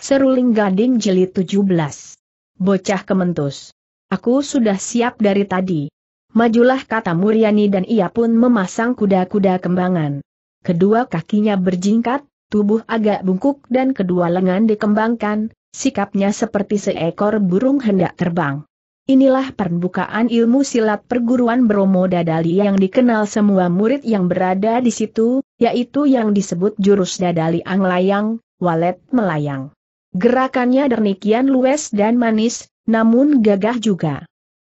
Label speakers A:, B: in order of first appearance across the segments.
A: Seruling Gading Jeli 17. Bocah kementus. Aku sudah siap dari tadi. Majulah kata Muryani dan ia pun memasang kuda-kuda kembangan. Kedua kakinya berjingkat, tubuh agak bungkuk dan kedua lengan dikembangkan, sikapnya seperti seekor burung hendak terbang. Inilah perbukaan ilmu silat perguruan Bromo Dadali yang dikenal semua murid yang berada di situ, yaitu yang disebut jurus Dadali Anglayang, Walet Melayang. Gerakannya demikian luwes dan manis, namun gagah juga.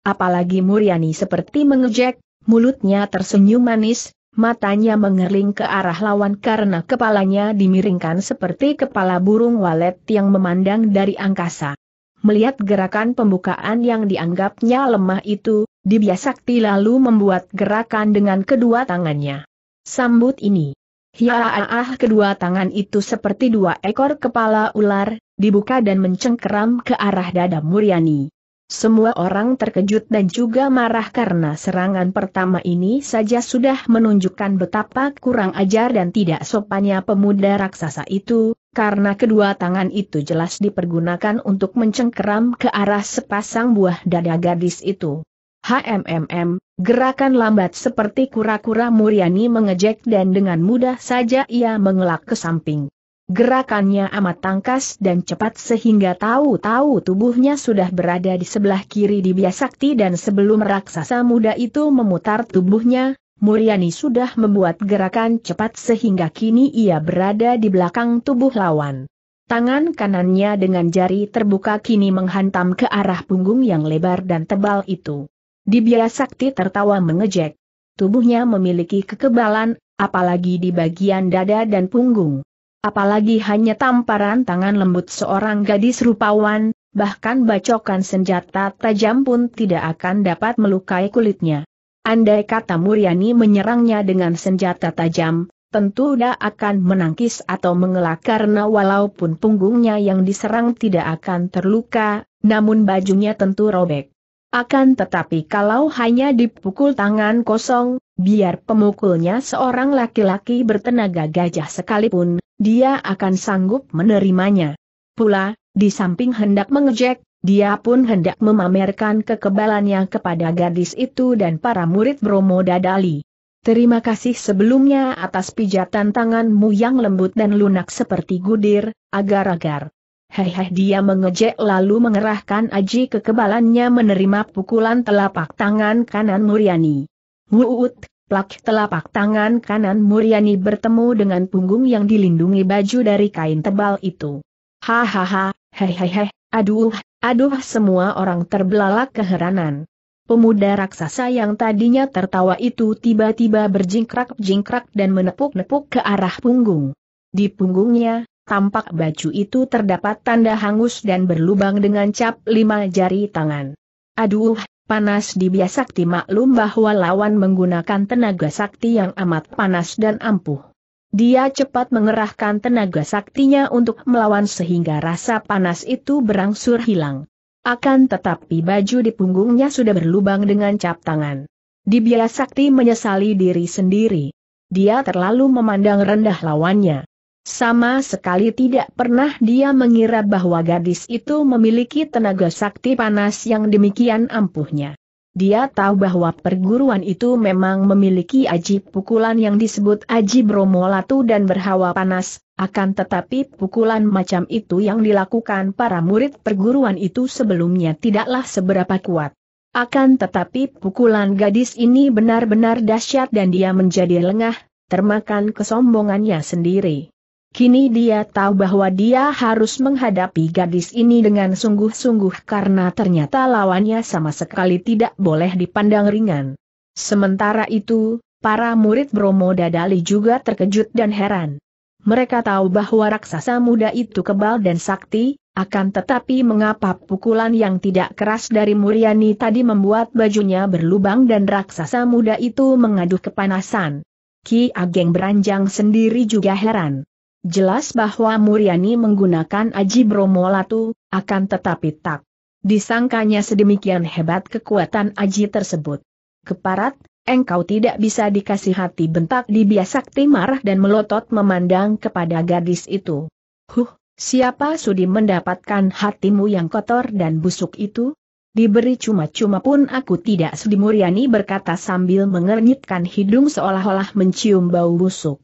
A: Apalagi Muriani seperti mengejek, mulutnya tersenyum manis, matanya mengering ke arah lawan karena kepalanya dimiringkan seperti kepala burung walet yang memandang dari angkasa. Melihat gerakan pembukaan yang dianggapnya lemah itu, Dibiasakti lalu membuat gerakan dengan kedua tangannya. Sambut ini. Ya ah, kedua tangan itu seperti dua ekor kepala ular, dibuka dan mencengkeram ke arah dada Muryani. Semua orang terkejut dan juga marah karena serangan pertama ini saja sudah menunjukkan betapa kurang ajar dan tidak sopannya pemuda raksasa itu, karena kedua tangan itu jelas dipergunakan untuk mencengkeram ke arah sepasang buah dada gadis itu. HMMM, gerakan lambat seperti kura-kura Muriani mengejek dan dengan mudah saja ia mengelak ke samping. Gerakannya amat tangkas dan cepat sehingga tahu-tahu tubuhnya sudah berada di sebelah kiri di Biasakti dan sebelum raksasa muda itu memutar tubuhnya, Muriani sudah membuat gerakan cepat sehingga kini ia berada di belakang tubuh lawan. Tangan kanannya dengan jari terbuka kini menghantam ke arah punggung yang lebar dan tebal itu. Dibia Sakti tertawa mengejek. Tubuhnya memiliki kekebalan, apalagi di bagian dada dan punggung. Apalagi hanya tamparan tangan lembut seorang gadis rupawan, bahkan bacokan senjata tajam pun tidak akan dapat melukai kulitnya. Andai kata Muryani menyerangnya dengan senjata tajam, tentu dia akan menangkis atau mengelak karena walaupun punggungnya yang diserang tidak akan terluka, namun bajunya tentu robek. Akan tetapi kalau hanya dipukul tangan kosong, biar pemukulnya seorang laki-laki bertenaga gajah sekalipun, dia akan sanggup menerimanya. Pula, di samping hendak mengejek, dia pun hendak memamerkan kekebalannya kepada gadis itu dan para murid Bromo Dadali. Terima kasih sebelumnya atas pijatan tanganmu yang lembut dan lunak seperti gudir, agar-agar. Hehe dia mengejek lalu mengerahkan aji kekebalannya menerima pukulan telapak tangan kanan Muriani. Wuut, plak telapak tangan kanan Muriani bertemu dengan punggung yang dilindungi baju dari kain tebal itu. Hahaha, hehehe, aduh, aduh semua orang terbelalak keheranan. Pemuda raksasa yang tadinya tertawa itu tiba-tiba berjingkrak-jingkrak dan menepuk-nepuk ke arah punggung. Di punggungnya, tampak baju itu terdapat tanda hangus dan berlubang dengan cap lima jari tangan. Aduh, panas di biasakti maklum bahwa lawan menggunakan tenaga sakti yang amat panas dan ampuh. Dia cepat mengerahkan tenaga saktinya untuk melawan sehingga rasa panas itu berangsur hilang. Akan tetapi baju di punggungnya sudah berlubang dengan cap tangan. Dibiasakti Sakti menyesali diri sendiri. Dia terlalu memandang rendah lawannya. Sama sekali tidak pernah dia mengira bahwa gadis itu memiliki tenaga sakti panas yang demikian ampuhnya. Dia tahu bahwa perguruan itu memang memiliki aji pukulan yang disebut aji bromolatu dan berhawa panas, akan tetapi pukulan macam itu yang dilakukan para murid perguruan itu sebelumnya tidaklah seberapa kuat. Akan tetapi pukulan gadis ini benar-benar dahsyat dan dia menjadi lengah, termakan kesombongannya sendiri. Kini dia tahu bahwa dia harus menghadapi gadis ini dengan sungguh-sungguh karena ternyata lawannya sama sekali tidak boleh dipandang ringan. Sementara itu, para murid Bromo Dadali juga terkejut dan heran. Mereka tahu bahwa raksasa muda itu kebal dan sakti, akan tetapi mengapa pukulan yang tidak keras dari Muriani tadi membuat bajunya berlubang dan raksasa muda itu mengaduh kepanasan. Ki Ageng Beranjang sendiri juga heran. Jelas bahwa Muriani menggunakan Aji Latu, akan tetapi tak. Disangkanya sedemikian hebat kekuatan Aji tersebut. Keparat, engkau tidak bisa dikasih hati bentak dibiasak marah dan melotot memandang kepada gadis itu. Huh, siapa sudi mendapatkan hatimu yang kotor dan busuk itu? Diberi cuma-cuma pun aku tidak sudi Muryani berkata sambil mengernyitkan hidung seolah-olah mencium bau busuk.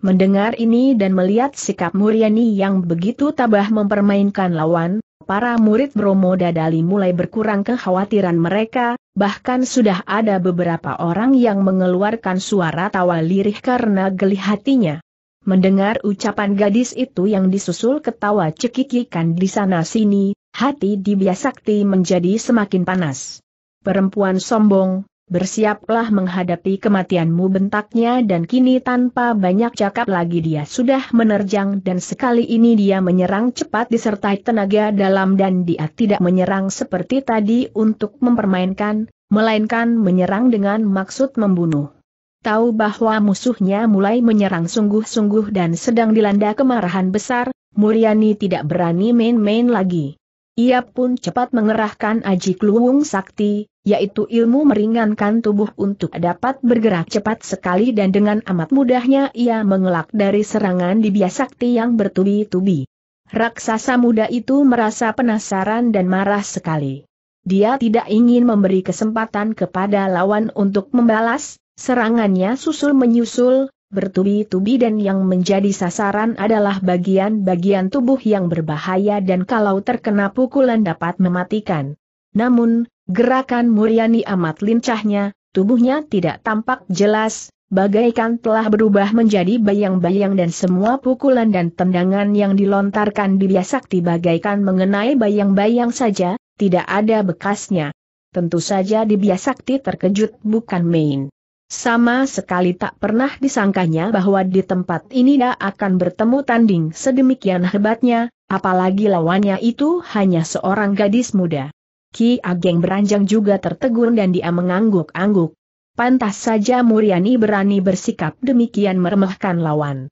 A: Mendengar ini dan melihat sikap Muriani yang begitu tabah mempermainkan lawan, para murid Bromo Dadali mulai berkurang kekhawatiran mereka, bahkan sudah ada beberapa orang yang mengeluarkan suara tawa lirih karena geli hatinya. Mendengar ucapan gadis itu yang disusul ketawa cekikikan di sana-sini, hati Dibia Sakti menjadi semakin panas. Perempuan sombong, bersiaplah menghadapi kematianmu bentaknya dan kini tanpa banyak cakap lagi dia sudah menerjang dan sekali ini dia menyerang cepat disertai tenaga dalam dan dia tidak menyerang seperti tadi untuk mempermainkan, melainkan menyerang dengan maksud membunuh. Tahu bahwa musuhnya mulai menyerang sungguh-sungguh dan sedang dilanda kemarahan besar, Muriani tidak berani main-main lagi. Ia pun cepat mengerahkan Aji Kluwung Sakti, yaitu ilmu meringankan tubuh untuk dapat bergerak cepat sekali dan dengan amat mudahnya ia mengelak dari serangan di biasakti yang bertubi-tubi. Raksasa muda itu merasa penasaran dan marah sekali. Dia tidak ingin memberi kesempatan kepada lawan untuk membalas, serangannya susul menyusul, bertubi-tubi dan yang menjadi sasaran adalah bagian-bagian tubuh yang berbahaya dan kalau terkena pukulan dapat mematikan. Namun, Gerakan Muriani amat lincahnya, tubuhnya tidak tampak jelas, bagaikan telah berubah menjadi bayang-bayang dan semua pukulan dan tendangan yang dilontarkan di Biasakti bagaikan mengenai bayang-bayang saja, tidak ada bekasnya. Tentu saja di Biasakti terkejut bukan main. Sama sekali tak pernah disangkanya bahwa di tempat ini dia akan bertemu tanding sedemikian hebatnya, apalagi lawannya itu hanya seorang gadis muda. Ki Ageng beranjang juga tertegun dan dia mengangguk-angguk. Pantas saja Muriani berani bersikap demikian meremehkan lawan.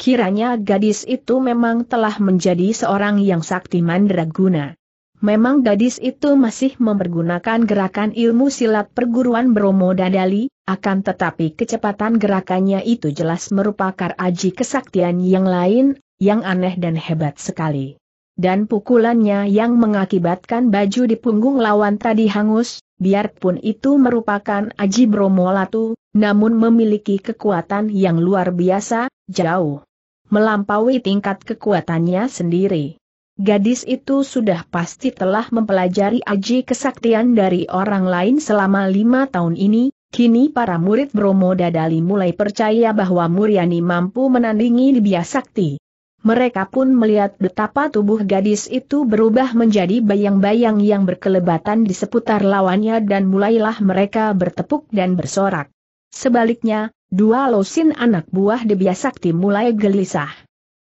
A: Kiranya gadis itu memang telah menjadi seorang yang sakti mandraguna. Memang gadis itu masih mempergunakan gerakan ilmu silat perguruan Bromo Dadali, akan tetapi kecepatan gerakannya itu jelas merupakan aji kesaktian yang lain, yang aneh dan hebat sekali dan pukulannya yang mengakibatkan baju di punggung lawan tadi hangus, biarpun itu merupakan Aji Bromo Latu, namun memiliki kekuatan yang luar biasa, jauh melampaui tingkat kekuatannya sendiri. Gadis itu sudah pasti telah mempelajari aji kesaktian dari orang lain selama lima tahun ini, kini para murid Bromo Dadali mulai percaya bahwa Muryani mampu menandingi Libya Sakti. Mereka pun melihat betapa tubuh gadis itu berubah menjadi bayang-bayang yang berkelebatan di seputar lawannya dan mulailah mereka bertepuk dan bersorak. Sebaliknya, dua losin anak buah Debia Sakti mulai gelisah.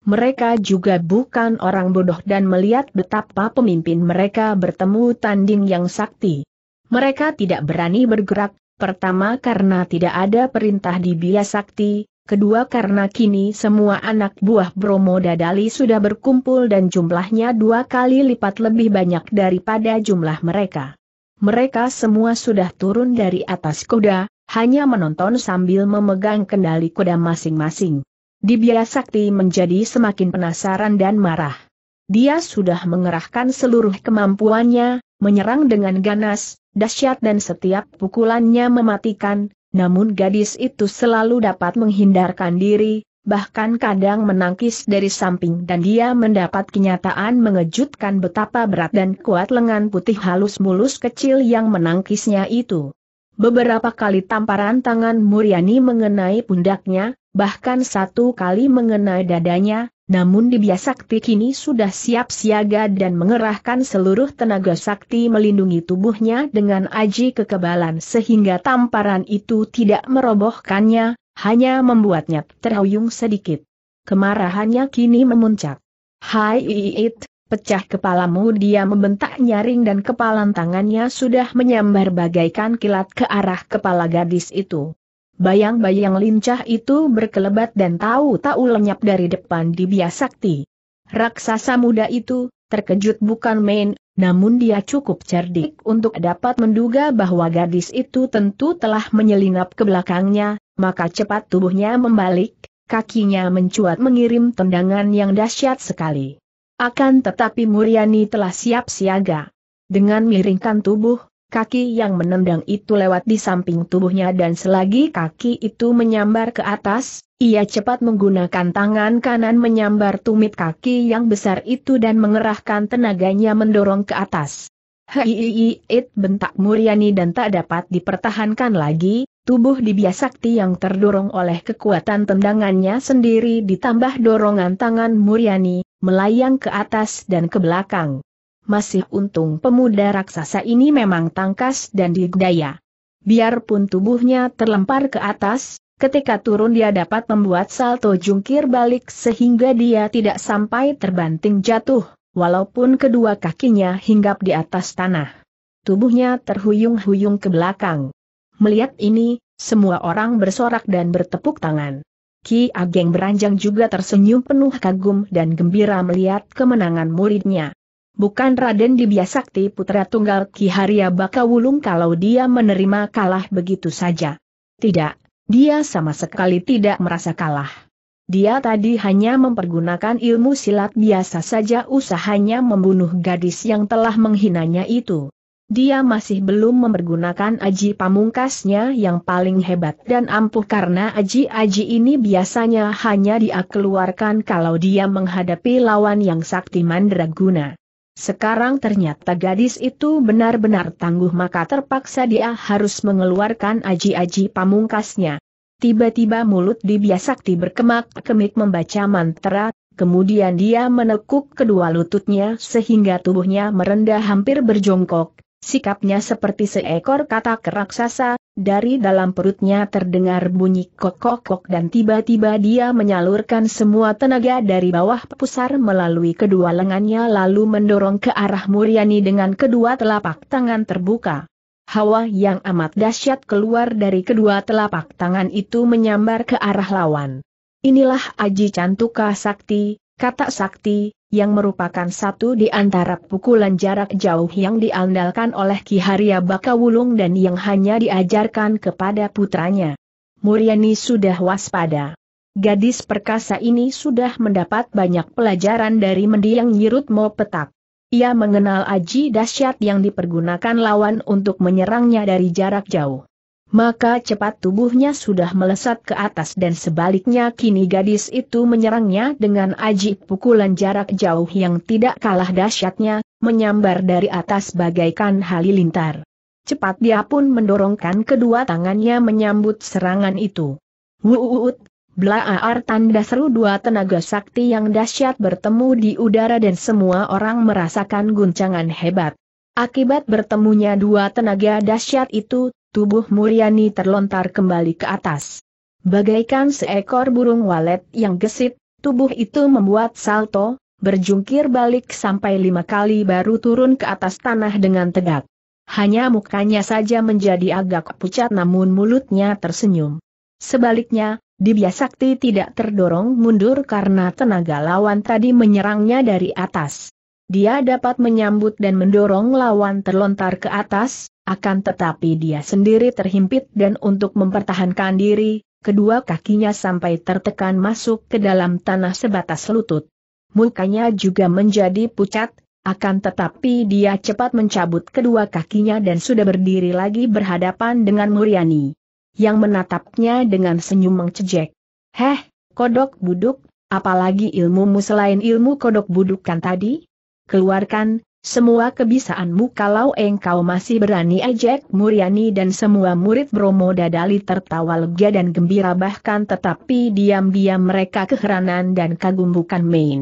A: Mereka juga bukan orang bodoh dan melihat betapa pemimpin mereka bertemu tanding yang sakti. Mereka tidak berani bergerak, pertama karena tidak ada perintah di Bia Sakti, Kedua karena kini semua anak buah Bromo Dadali sudah berkumpul dan jumlahnya dua kali lipat lebih banyak daripada jumlah mereka. Mereka semua sudah turun dari atas kuda, hanya menonton sambil memegang kendali kuda masing-masing. Dibiasakti menjadi semakin penasaran dan marah. Dia sudah mengerahkan seluruh kemampuannya, menyerang dengan ganas, dahsyat dan setiap pukulannya mematikan, namun gadis itu selalu dapat menghindarkan diri, bahkan kadang menangkis dari samping dan dia mendapat kenyataan mengejutkan betapa berat dan kuat lengan putih halus mulus kecil yang menangkisnya itu. Beberapa kali tamparan tangan Muriani mengenai pundaknya, bahkan satu kali mengenai dadanya, namun di bia Sakti kini sudah siap siaga dan mengerahkan seluruh tenaga sakti melindungi tubuhnya dengan aji kekebalan sehingga tamparan itu tidak merobohkannya, hanya membuatnya terhuyung sedikit. Kemarahannya kini memuncak. Hai Iit, pecah kepalamu dia membentak nyaring dan kepalan tangannya sudah menyambar bagaikan kilat ke arah kepala gadis itu. Bayang-bayang lincah itu berkelebat dan tahu-tahu lenyap dari depan di biasakti. Raksasa muda itu, terkejut bukan main, namun dia cukup cerdik untuk dapat menduga bahwa gadis itu tentu telah menyelinap ke belakangnya, maka cepat tubuhnya membalik, kakinya mencuat mengirim tendangan yang dahsyat sekali. Akan tetapi Muriani telah siap siaga. Dengan miringkan tubuh, Kaki yang menendang itu lewat di samping tubuhnya dan selagi kaki itu menyambar ke atas, ia cepat menggunakan tangan kanan menyambar tumit kaki yang besar itu dan mengerahkan tenaganya mendorong ke atas. Hei, it bentak Muriani dan tak dapat dipertahankan lagi, tubuh dibiasakti Sakti yang terdorong oleh kekuatan tendangannya sendiri ditambah dorongan tangan Muriani, melayang ke atas dan ke belakang masih untung pemuda raksasa ini memang tangkas dan digdaya. Biarpun tubuhnya terlempar ke atas, ketika turun dia dapat membuat salto jungkir balik sehingga dia tidak sampai terbanting jatuh, walaupun kedua kakinya hinggap di atas tanah. Tubuhnya terhuyung-huyung ke belakang. Melihat ini, semua orang bersorak dan bertepuk tangan. Ki Ageng Beranjang juga tersenyum penuh kagum dan gembira melihat kemenangan muridnya bukan Raden Dibiasakti, Putra Tunggal Ki Haria Bakawulung kalau dia menerima kalah begitu saja. Tidak, dia sama sekali tidak merasa kalah. Dia tadi hanya mempergunakan ilmu silat biasa saja usahanya membunuh gadis yang telah menghinanya itu. Dia masih belum mempergunakan aji pamungkasnya yang paling hebat dan ampuh karena aji-aji ini biasanya hanya dia keluarkan kalau dia menghadapi lawan yang sakti mandraguna. Sekarang ternyata gadis itu benar-benar tangguh maka terpaksa dia harus mengeluarkan aji-aji pamungkasnya. Tiba-tiba mulut Dibya Sakti berkemak-kemik membaca mantra, kemudian dia menekuk kedua lututnya sehingga tubuhnya merendah hampir berjongkok, Sikapnya seperti seekor kata keraksasa, dari dalam perutnya terdengar bunyi kok kok dan tiba-tiba dia menyalurkan semua tenaga dari bawah pusar melalui kedua lengannya lalu mendorong ke arah Muryani dengan kedua telapak tangan terbuka. Hawa yang amat dahsyat keluar dari kedua telapak tangan itu menyambar ke arah lawan. Inilah Aji Cantuka Sakti, kata Sakti, yang merupakan satu di antara pukulan jarak jauh yang diandalkan oleh Ki Haria Bakawulung dan yang hanya diajarkan kepada putranya. Muriani sudah waspada. Gadis perkasa ini sudah mendapat banyak pelajaran dari mendiang Yirut Mo Petak. Ia mengenal aji dahsyat yang dipergunakan lawan untuk menyerangnya dari jarak jauh maka cepat tubuhnya sudah melesat ke atas dan sebaliknya kini gadis itu menyerangnya dengan aji pukulan jarak jauh yang tidak kalah dahsyatnya, menyambar dari atas bagaikan halilintar. Cepat dia pun mendorongkan kedua tangannya menyambut serangan itu. Wuuut, Blaaar tanda seru dua tenaga sakti yang dahsyat bertemu di udara dan semua orang merasakan guncangan hebat. Akibat bertemunya dua tenaga dahsyat itu, tubuh Muriani terlontar kembali ke atas. Bagaikan seekor burung walet yang gesit, tubuh itu membuat salto, berjungkir balik sampai lima kali baru turun ke atas tanah dengan tegak. Hanya mukanya saja menjadi agak pucat namun mulutnya tersenyum. Sebaliknya, Dibya Sakti tidak terdorong mundur karena tenaga lawan tadi menyerangnya dari atas. Dia dapat menyambut dan mendorong lawan terlontar ke atas, akan tetapi dia sendiri terhimpit dan untuk mempertahankan diri, kedua kakinya sampai tertekan masuk ke dalam tanah sebatas lutut. Mukanya juga menjadi pucat, akan tetapi dia cepat mencabut kedua kakinya dan sudah berdiri lagi berhadapan dengan Muriani. Yang menatapnya dengan senyum mengejek. Heh, kodok buduk, apalagi ilmumu selain ilmu kodok kan tadi? Keluarkan, semua kebisaanmu kalau engkau masih berani ejek Muriani dan semua murid Bromo Dadali tertawa lega dan gembira bahkan tetapi diam-diam mereka keheranan dan kagum bukan main.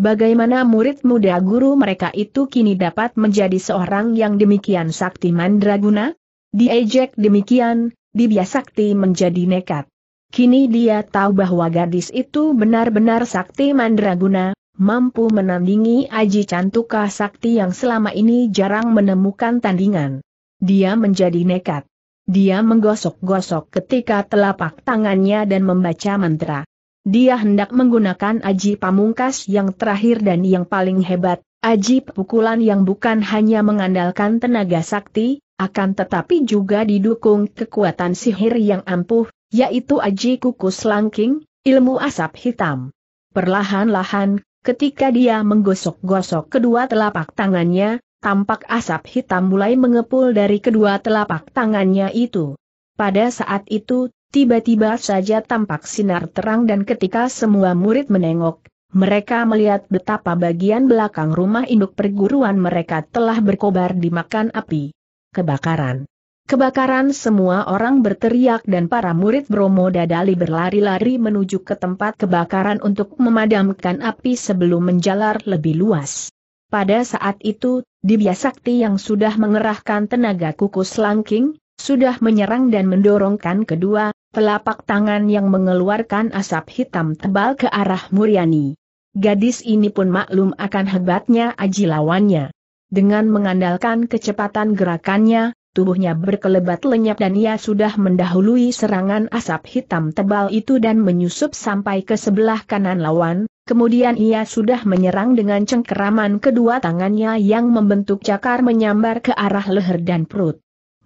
A: Bagaimana murid muda guru mereka itu kini dapat menjadi seorang yang demikian sakti mandraguna? Di ejek demikian, dia sakti menjadi nekat. Kini dia tahu bahwa gadis itu benar-benar sakti mandraguna, mampu menandingi Aji Cantuka Sakti yang selama ini jarang menemukan tandingan. Dia menjadi nekat. Dia menggosok-gosok ketika telapak tangannya dan membaca mantra. Dia hendak menggunakan Aji Pamungkas yang terakhir dan yang paling hebat, Aji pukulan yang bukan hanya mengandalkan tenaga sakti, akan tetapi juga didukung kekuatan sihir yang ampuh, yaitu Aji Kukus Langking, ilmu asap hitam. Perlahan-lahan, Ketika dia menggosok-gosok kedua telapak tangannya, tampak asap hitam mulai mengepul dari kedua telapak tangannya itu. Pada saat itu, tiba-tiba saja tampak sinar terang dan ketika semua murid menengok, mereka melihat betapa bagian belakang rumah induk perguruan mereka telah berkobar dimakan api. Kebakaran. Kebakaran semua orang berteriak dan para murid Bromo Dadali berlari-lari menuju ke tempat kebakaran untuk memadamkan api sebelum menjalar lebih luas. Pada saat itu, Dibya Sakti yang sudah mengerahkan tenaga kukus langking, sudah menyerang dan mendorongkan kedua telapak tangan yang mengeluarkan asap hitam tebal ke arah Muryani. Gadis ini pun maklum akan hebatnya aji lawannya. Dengan mengandalkan kecepatan gerakannya, tubuhnya berkelebat lenyap dan ia sudah mendahului serangan asap hitam tebal itu dan menyusup sampai ke sebelah kanan lawan, kemudian ia sudah menyerang dengan cengkeraman kedua tangannya yang membentuk cakar menyambar ke arah leher dan perut.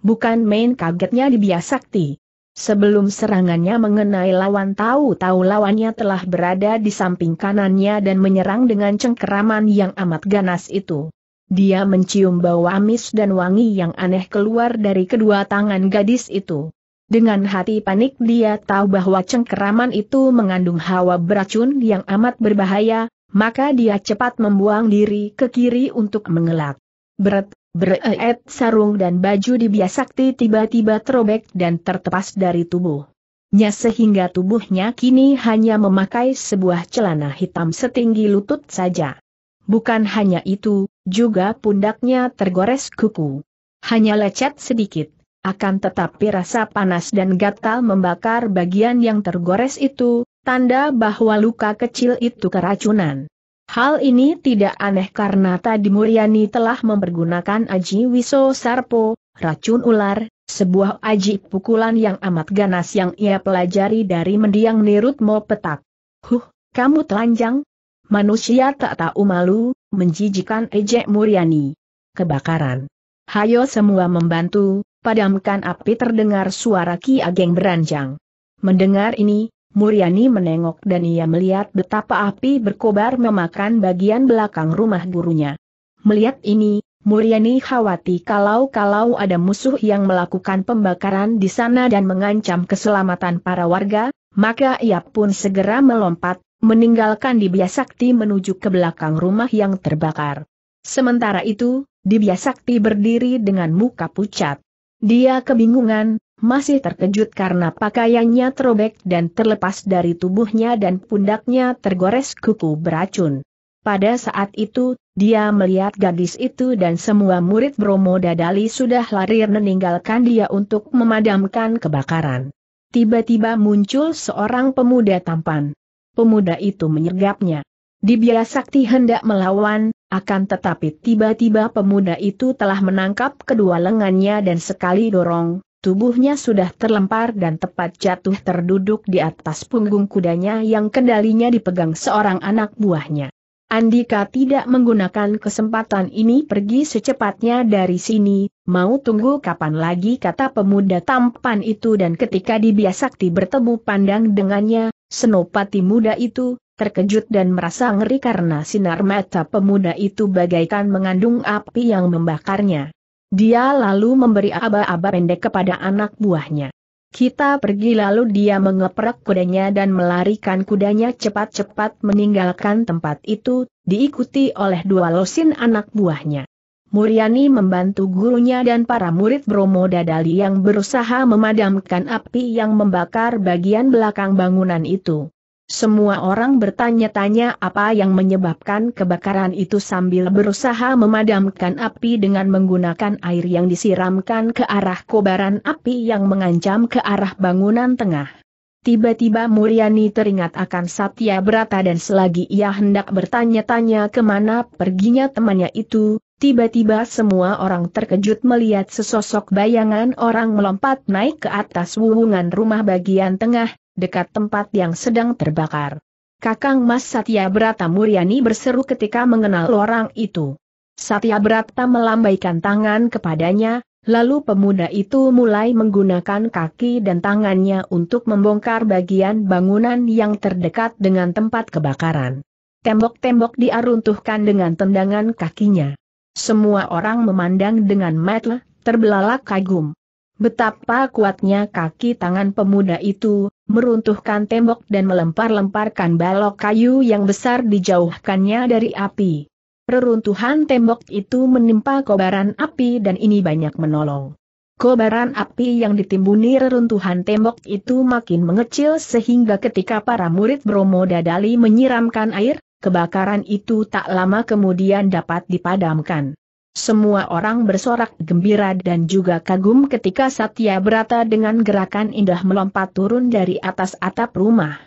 A: Bukan main kagetnya di Biasakti. Sebelum serangannya mengenai lawan tahu-tahu lawannya telah berada di samping kanannya dan menyerang dengan cengkeraman yang amat ganas itu. Dia mencium bau amis dan wangi yang aneh keluar dari kedua tangan gadis itu. Dengan hati panik dia tahu bahwa cengkeraman itu mengandung hawa beracun yang amat berbahaya, maka dia cepat membuang diri ke kiri untuk mengelak. Beret, bereet sarung dan baju di biasakti tiba-tiba terobek dan tertepas dari tubuhnya sehingga tubuhnya kini hanya memakai sebuah celana hitam setinggi lutut saja. Bukan hanya itu, juga pundaknya tergores kuku. Hanya lecet sedikit, akan tetapi rasa panas dan gatal membakar bagian yang tergores itu, tanda bahwa luka kecil itu keracunan. Hal ini tidak aneh karena tadi Muryani telah mempergunakan Aji Wiso Sarpo, racun ular, sebuah aji pukulan yang amat ganas yang ia pelajari dari mendiang Nirutmo Petak. Huh, kamu telanjang, Manusia tak tahu malu, menjijikan ejek Muriani. Kebakaran. Hayo semua membantu, padamkan api terdengar suara Ki Ageng beranjang. Mendengar ini, Muriani menengok dan ia melihat betapa api berkobar memakan bagian belakang rumah gurunya. Melihat ini, Muriani khawatir kalau-kalau ada musuh yang melakukan pembakaran di sana dan mengancam keselamatan para warga, maka ia pun segera melompat, meninggalkan Dibya Sakti menuju ke belakang rumah yang terbakar. Sementara itu, Dibya Sakti berdiri dengan muka pucat. Dia kebingungan, masih terkejut karena pakaiannya terobek dan terlepas dari tubuhnya dan pundaknya tergores kuku beracun. Pada saat itu, dia melihat gadis itu dan semua murid Bromo Dadali sudah lari meninggalkan dia untuk memadamkan kebakaran. Tiba-tiba muncul seorang pemuda tampan. Pemuda itu menyergapnya. Dibia sakti hendak melawan, akan tetapi tiba-tiba pemuda itu telah menangkap kedua lengannya dan sekali dorong, tubuhnya sudah terlempar dan tepat jatuh terduduk di atas punggung kudanya yang kendalinya dipegang seorang anak buahnya. Andika tidak menggunakan kesempatan ini pergi secepatnya dari sini, mau tunggu kapan lagi kata pemuda tampan itu dan ketika dibiasakti bertemu pandang dengannya, Senopati muda itu, terkejut dan merasa ngeri karena sinar mata pemuda itu bagaikan mengandung api yang membakarnya. Dia lalu memberi aba-aba pendek kepada anak buahnya. Kita pergi lalu dia mengeprak kudanya dan melarikan kudanya cepat-cepat meninggalkan tempat itu, diikuti oleh dua losin anak buahnya. Muriani membantu gurunya dan para murid Bromo Dadali yang berusaha memadamkan api yang membakar bagian belakang bangunan itu. Semua orang bertanya-tanya apa yang menyebabkan kebakaran itu sambil berusaha memadamkan api dengan menggunakan air yang disiramkan ke arah kobaran api yang mengancam ke arah bangunan tengah. Tiba-tiba Muriani teringat akan Satya Brata dan selagi ia hendak bertanya-tanya kemana perginya temannya itu, tiba-tiba semua orang terkejut melihat sesosok bayangan orang melompat naik ke atas wuhungan rumah bagian tengah, dekat tempat yang sedang terbakar. Kakang Mas Satya Brata Muriani berseru ketika mengenal orang itu. Satya Brata melambaikan tangan kepadanya, Lalu pemuda itu mulai menggunakan kaki dan tangannya untuk membongkar bagian bangunan yang terdekat dengan tempat kebakaran. Tembok-tembok diaruntuhkan dengan tendangan kakinya. Semua orang memandang dengan mata terbelalak kagum. Betapa kuatnya kaki tangan pemuda itu, meruntuhkan tembok dan melempar-lemparkan balok kayu yang besar dijauhkannya dari api. Reruntuhan tembok itu menimpa kobaran api dan ini banyak menolong. Kobaran api yang ditimbuni reruntuhan tembok itu makin mengecil sehingga ketika para murid Bromo Dadali menyiramkan air, kebakaran itu tak lama kemudian dapat dipadamkan. Semua orang bersorak gembira dan juga kagum ketika Satya berata dengan gerakan indah melompat turun dari atas atap rumah.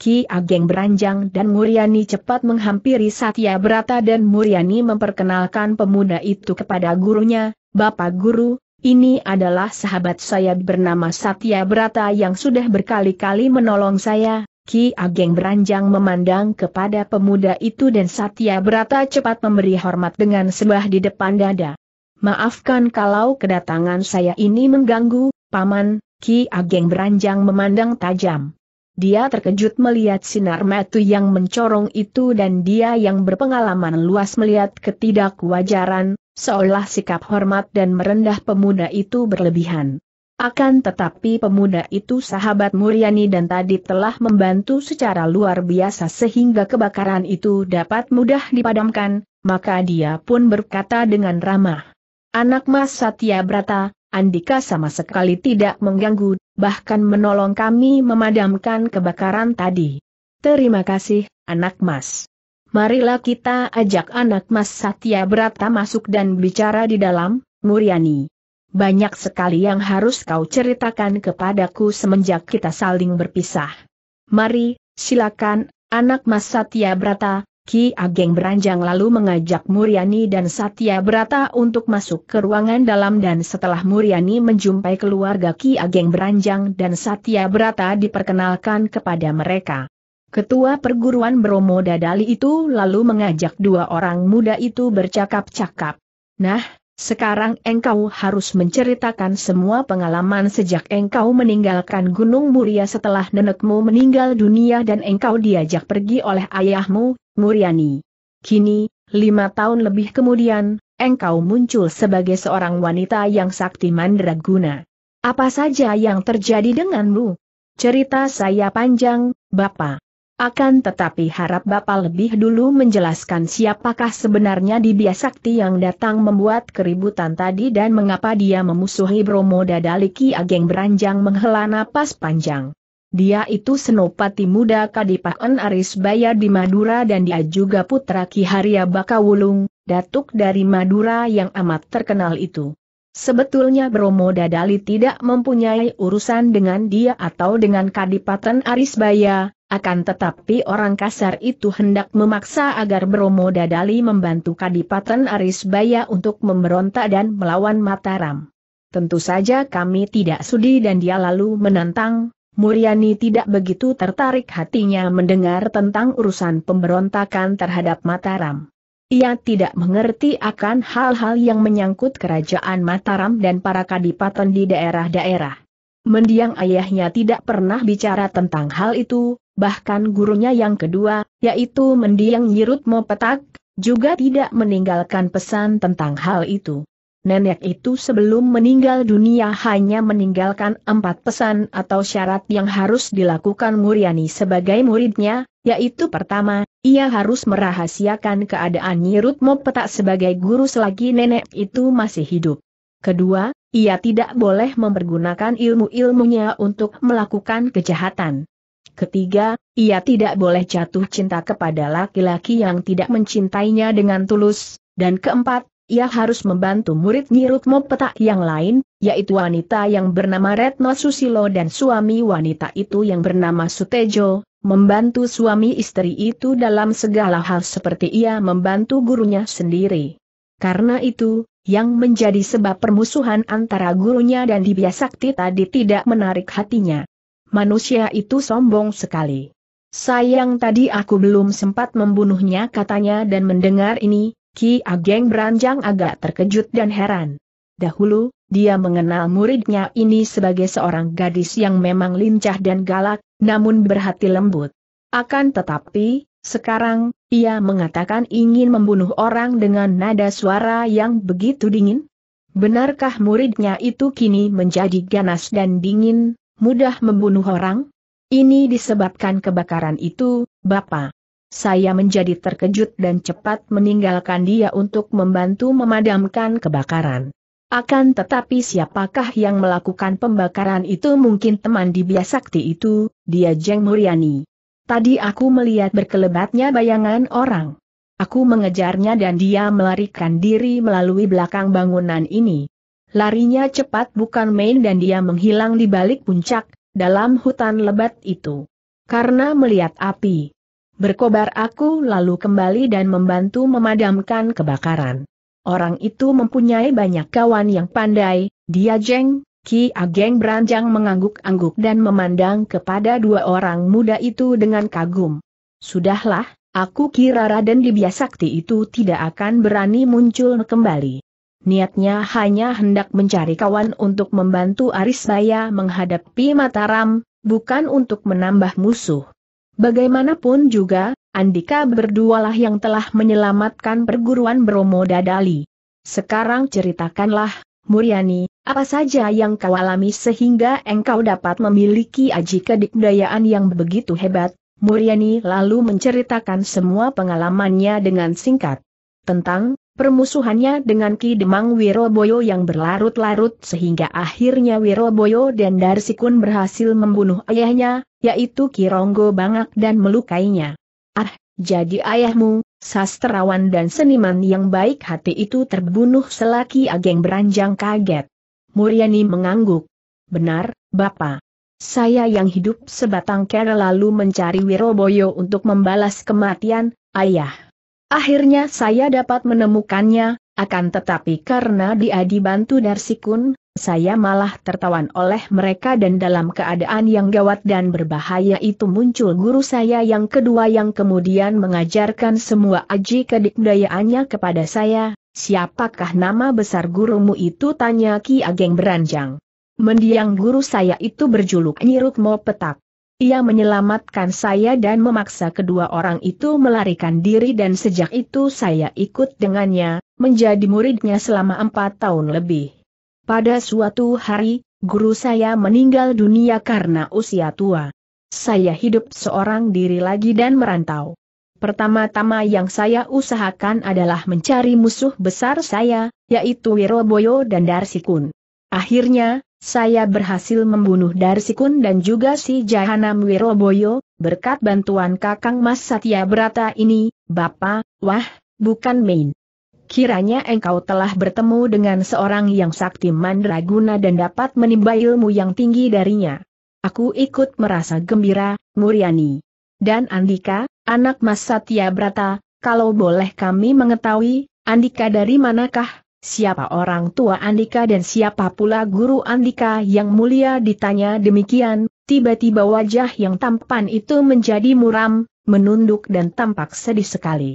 A: Ki Ageng beranjang dan Muriani cepat menghampiri Satya Brata dan Muriani memperkenalkan pemuda itu kepada gurunya, Bapak Guru, ini adalah sahabat saya bernama Satya Brata yang sudah berkali-kali menolong saya. Ki Ageng beranjang memandang kepada pemuda itu dan Satya Brata cepat memberi hormat dengan sebah di depan dada. Maafkan kalau kedatangan saya ini mengganggu, Paman, Ki Ageng beranjang memandang tajam. Dia terkejut melihat sinar metu yang mencorong itu dan dia yang berpengalaman luas melihat ketidakwajaran, seolah sikap hormat dan merendah pemuda itu berlebihan. Akan tetapi pemuda itu sahabat Muriani dan tadi telah membantu secara luar biasa sehingga kebakaran itu dapat mudah dipadamkan, maka dia pun berkata dengan ramah. Anak Mas Satya Brata, Andika sama sekali tidak mengganggu bahkan menolong kami memadamkan kebakaran tadi. Terima kasih, anak mas. Marilah kita ajak anak mas Satya Brata masuk dan bicara di dalam, Muriani. Banyak sekali yang harus kau ceritakan kepadaku semenjak kita saling berpisah. Mari, silakan, anak mas Satya Brata, Ki Ageng beranjang lalu mengajak Muriani dan Satya Berata untuk masuk ke ruangan dalam dan setelah Muriani menjumpai keluarga Ki Ageng beranjang dan Satya Berata diperkenalkan kepada mereka. Ketua perguruan Bromo Dadali itu lalu mengajak dua orang muda itu bercakap-cakap. Nah, sekarang engkau harus menceritakan semua pengalaman sejak engkau meninggalkan Gunung Muria setelah nenekmu meninggal dunia dan engkau diajak pergi oleh ayahmu, Muriani. Kini, lima tahun lebih kemudian, engkau muncul sebagai seorang wanita yang sakti mandraguna. Apa saja yang terjadi denganmu? Cerita saya panjang, Bapak. Akan tetapi harap Bapak lebih dulu menjelaskan siapakah sebenarnya Dibia Sakti yang datang membuat keributan tadi dan mengapa dia memusuhi Bromo Dadaliki Ageng beranjang menghela napas panjang. Dia itu senopati muda Kadipaten Arisbaya di Madura dan dia juga putra Ki Harya Bakawulung, datuk dari Madura yang amat terkenal itu. Sebetulnya Bromo Dadali tidak mempunyai urusan dengan dia atau dengan Kadipaten Arisbaya, akan tetapi orang kasar itu hendak memaksa agar Bromo Dadali membantu Kadipaten Arisbaya untuk memberontak dan melawan Mataram. Tentu saja kami tidak sudi dan dia lalu menantang. Muriani tidak begitu tertarik hatinya mendengar tentang urusan pemberontakan terhadap Mataram. Ia tidak mengerti akan hal-hal yang menyangkut kerajaan Mataram dan para kadipaten di daerah-daerah. Mendiang ayahnya tidak pernah bicara tentang hal itu, bahkan gurunya yang kedua, yaitu mendiang Yirutmo Petak, juga tidak meninggalkan pesan tentang hal itu. Nenek itu sebelum meninggal dunia hanya meninggalkan empat pesan atau syarat yang harus dilakukan Muriani sebagai muridnya, yaitu pertama, ia harus merahasiakan keadaan Nyirutmo Petak sebagai guru selagi nenek itu masih hidup. Kedua, ia tidak boleh mempergunakan ilmu-ilmunya untuk melakukan kejahatan. Ketiga, ia tidak boleh jatuh cinta kepada laki-laki yang tidak mencintainya dengan tulus, dan keempat, ia harus membantu murid Nyirutmo petak yang lain, yaitu wanita yang bernama Retno Susilo dan suami wanita itu yang bernama Sutejo, membantu suami istri itu dalam segala hal seperti ia membantu gurunya sendiri. Karena itu, yang menjadi sebab permusuhan antara gurunya dan Sakti tadi tidak menarik hatinya. Manusia itu sombong sekali. Sayang tadi aku belum sempat membunuhnya katanya dan mendengar ini, Ki Ageng beranjang agak terkejut dan heran. Dahulu, dia mengenal muridnya ini sebagai seorang gadis yang memang lincah dan galak, namun berhati lembut. Akan tetapi, sekarang, ia mengatakan ingin membunuh orang dengan nada suara yang begitu dingin. Benarkah muridnya itu kini menjadi ganas dan dingin, mudah membunuh orang? Ini disebabkan kebakaran itu, Bapak. Saya menjadi terkejut dan cepat meninggalkan dia untuk membantu memadamkan kebakaran. Akan tetapi siapakah yang melakukan pembakaran itu mungkin teman di Biasakti itu, dia Jeng Muriani. Tadi aku melihat berkelebatnya bayangan orang. Aku mengejarnya dan dia melarikan diri melalui belakang bangunan ini. Larinya cepat bukan main dan dia menghilang di balik puncak, dalam hutan lebat itu. Karena melihat api, Berkobar aku lalu kembali dan membantu memadamkan kebakaran. Orang itu mempunyai banyak kawan yang pandai, dia jeng, Ki Ageng beranjang mengangguk-angguk dan memandang kepada dua orang muda itu dengan kagum. Sudahlah, aku kira Raden Dibiasakti itu tidak akan berani muncul kembali. Niatnya hanya hendak mencari kawan untuk membantu Arisbaya menghadapi Mataram, bukan untuk menambah musuh. Bagaimanapun juga, Andika berdualah yang telah menyelamatkan perguruan Bromo Dadali. Sekarang ceritakanlah, Muriani, apa saja yang kau alami sehingga engkau dapat memiliki aji kedikdayaan yang begitu hebat? Muriani lalu menceritakan semua pengalamannya dengan singkat. Tentang, permusuhannya dengan Ki Demang Wiroboyo yang berlarut-larut sehingga akhirnya Wiroboyo dan Darsikun berhasil membunuh ayahnya, yaitu Ki Ronggo Bangak dan melukainya. Ah, jadi ayahmu, sastrawan dan seniman yang baik hati itu terbunuh selaki ageng beranjang kaget. Muryani mengangguk. Benar, Bapak. Saya yang hidup sebatang kera lalu mencari Wiroboyo untuk membalas kematian, ayah. Akhirnya saya dapat menemukannya, akan tetapi karena dia dibantu Darsikun, saya malah tertawan oleh mereka dan dalam keadaan yang gawat dan berbahaya itu muncul guru saya yang kedua yang kemudian mengajarkan semua aji kedikdayaannya kepada saya, siapakah nama besar gurumu itu tanya Ki Ageng Beranjang. Mendiang guru saya itu berjuluk Nyirukmo Petak. Ia menyelamatkan saya dan memaksa kedua orang itu melarikan diri dan sejak itu saya ikut dengannya, menjadi muridnya selama empat tahun lebih. Pada suatu hari, guru saya meninggal dunia karena usia tua. Saya hidup seorang diri lagi dan merantau. Pertama-tama yang saya usahakan adalah mencari musuh besar saya, yaitu Wiroboyo dan Darsikun. Akhirnya, saya berhasil membunuh Darsikun dan juga si Jahanam Wiroboyo, berkat bantuan Kakang Mas Satya Brata ini, Bapak, wah, bukan main. Kiranya engkau telah bertemu dengan seorang yang sakti mandraguna dan dapat menimba ilmu yang tinggi darinya. Aku ikut merasa gembira, Muriani. Dan Andika, anak Mas Satya Brata, kalau boleh kami mengetahui, Andika dari manakah? Siapa orang tua Andika dan siapa pula guru Andika yang mulia ditanya demikian, tiba-tiba wajah yang tampan itu menjadi muram, menunduk dan tampak sedih sekali.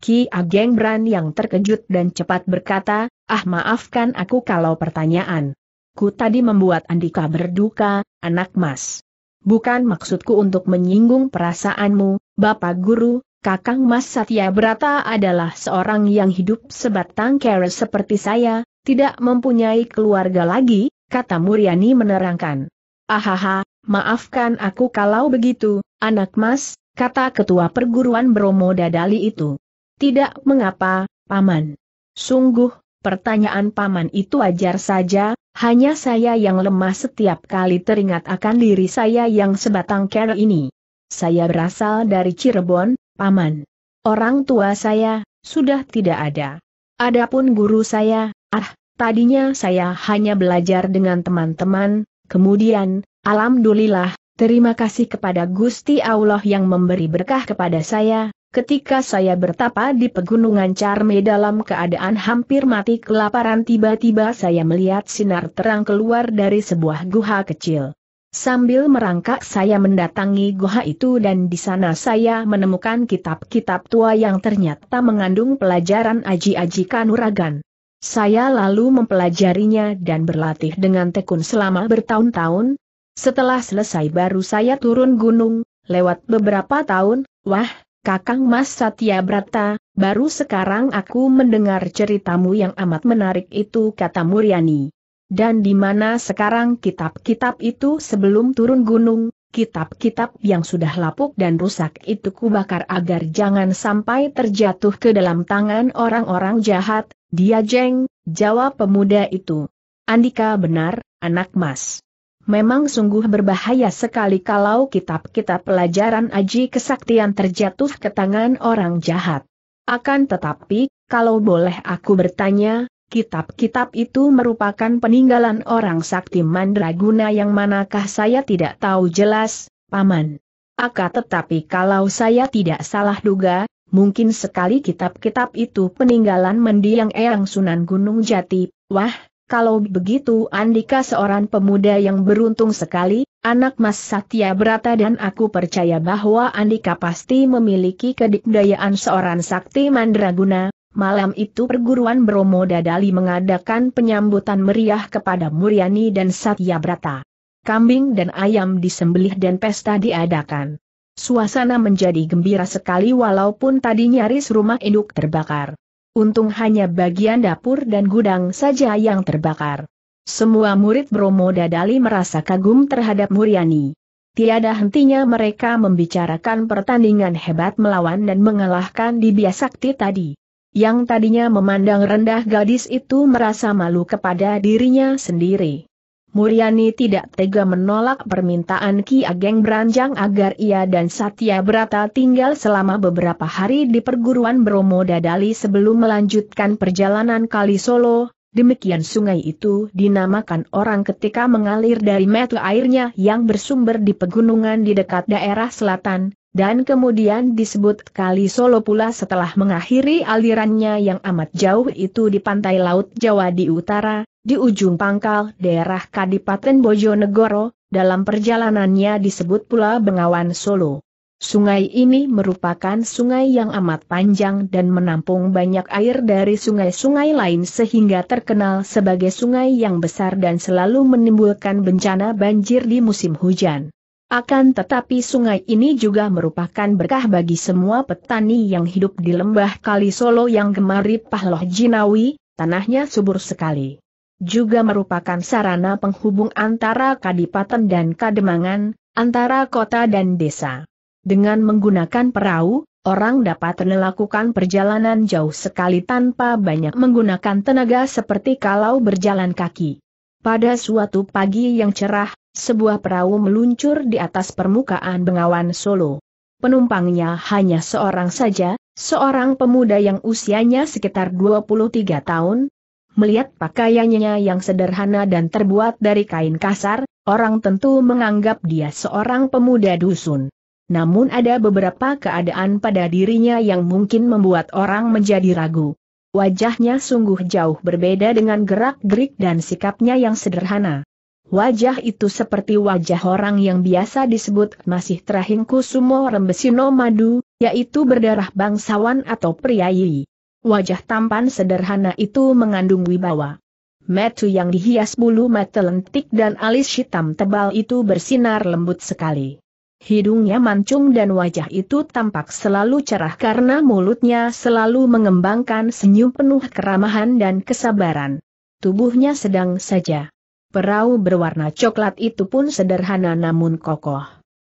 A: Ki Ageng Bran yang terkejut dan cepat berkata, ah maafkan aku kalau pertanyaan. Ku tadi membuat Andika berduka, anak mas. Bukan maksudku untuk menyinggung perasaanmu, Bapak Guru, Kakang Mas Satya Brata adalah seorang yang hidup sebatang kara seperti saya, tidak mempunyai keluarga lagi, kata Muryani menerangkan. Ahaha, maafkan aku kalau begitu, anak mas, kata ketua perguruan Bromo Dadali itu. Tidak mengapa, Paman. Sungguh, pertanyaan Paman itu ajar saja, hanya saya yang lemah setiap kali teringat akan diri saya yang sebatang kera ini. Saya berasal dari Cirebon, Paman. Orang tua saya, sudah tidak ada. Adapun guru saya, ah, tadinya saya hanya belajar dengan teman-teman, kemudian, alhamdulillah, terima kasih kepada Gusti Allah yang memberi berkah kepada saya, Ketika saya bertapa di pegunungan Carme dalam keadaan hampir mati kelaparan tiba-tiba saya melihat sinar terang keluar dari sebuah guha kecil. Sambil merangkak saya mendatangi goa itu dan di sana saya menemukan kitab-kitab tua yang ternyata mengandung pelajaran aji-aji kanuragan. Saya lalu mempelajarinya dan berlatih dengan tekun selama bertahun-tahun. Setelah selesai baru saya turun gunung, lewat beberapa tahun, wah, Kakang Mas Satya Brata, baru sekarang aku mendengar ceritamu yang amat menarik itu kata Muryani. Dan di mana sekarang kitab-kitab itu sebelum turun gunung, kitab-kitab yang sudah lapuk dan rusak itu kubakar agar jangan sampai terjatuh ke dalam tangan orang-orang jahat, dia jeng, jawab pemuda itu. Andika benar, anak mas. Memang sungguh berbahaya sekali kalau kitab-kitab pelajaran aji kesaktian terjatuh ke tangan orang jahat. Akan tetapi, kalau boleh aku bertanya, Kitab-kitab itu merupakan peninggalan orang sakti mandraguna yang manakah saya tidak tahu jelas, Paman. Aka tetapi kalau saya tidak salah duga, mungkin sekali kitab-kitab itu peninggalan mendiang Eyang Sunan Gunung Jati. Wah, kalau begitu Andika seorang pemuda yang beruntung sekali, anak Mas Satya Brata dan aku percaya bahwa Andika pasti memiliki kedikdayaan seorang sakti mandraguna, Malam itu perguruan Bromo Dadali mengadakan penyambutan meriah kepada Muryani dan Satya Brata. Kambing dan ayam disembelih dan pesta diadakan. Suasana menjadi gembira sekali walaupun tadi nyaris rumah induk terbakar. Untung hanya bagian dapur dan gudang saja yang terbakar. Semua murid Bromo Dadali merasa kagum terhadap Muryani. Tiada hentinya mereka membicarakan pertandingan hebat melawan dan mengalahkan di biasakti tadi yang tadinya memandang rendah gadis itu merasa malu kepada dirinya sendiri. Muriani tidak tega menolak permintaan Ki Ageng beranjang agar ia dan Satya Brata tinggal selama beberapa hari di perguruan Bromo Dadali sebelum melanjutkan perjalanan Kali Solo, demikian sungai itu dinamakan orang ketika mengalir dari mata airnya yang bersumber di pegunungan di dekat daerah selatan, dan kemudian disebut Kali Solo pula setelah mengakhiri alirannya yang amat jauh itu di pantai Laut Jawa di utara, di ujung pangkal daerah Kadipaten Bojonegoro, dalam perjalanannya disebut pula Bengawan Solo. Sungai ini merupakan sungai yang amat panjang dan menampung banyak air dari sungai-sungai lain sehingga terkenal sebagai sungai yang besar dan selalu menimbulkan bencana banjir di musim hujan. Akan tetapi sungai ini juga merupakan berkah bagi semua petani yang hidup di lembah Kali Solo yang gemari pahloh jinawi, tanahnya subur sekali. Juga merupakan sarana penghubung antara Kadipaten dan Kademangan, antara kota dan desa. Dengan menggunakan perahu, orang dapat melakukan perjalanan jauh sekali tanpa banyak menggunakan tenaga seperti kalau berjalan kaki. Pada suatu pagi yang cerah, sebuah perahu meluncur di atas permukaan Bengawan Solo. Penumpangnya hanya seorang saja, seorang pemuda yang usianya sekitar 23 tahun. Melihat pakaiannya yang sederhana dan terbuat dari kain kasar, orang tentu menganggap dia seorang pemuda dusun. Namun ada beberapa keadaan pada dirinya yang mungkin membuat orang menjadi ragu. Wajahnya sungguh jauh berbeda dengan gerak-gerik dan sikapnya yang sederhana. Wajah itu seperti wajah orang yang biasa disebut masih terahing sumo rembesino madu, yaitu berdarah bangsawan atau priayi. Wajah tampan sederhana itu mengandung wibawa. Metu yang dihias bulu mata lentik dan alis hitam tebal itu bersinar lembut sekali. Hidungnya mancung dan wajah itu tampak selalu cerah karena mulutnya selalu mengembangkan senyum penuh keramahan dan kesabaran. Tubuhnya sedang saja. Perahu berwarna coklat itu pun sederhana namun kokoh.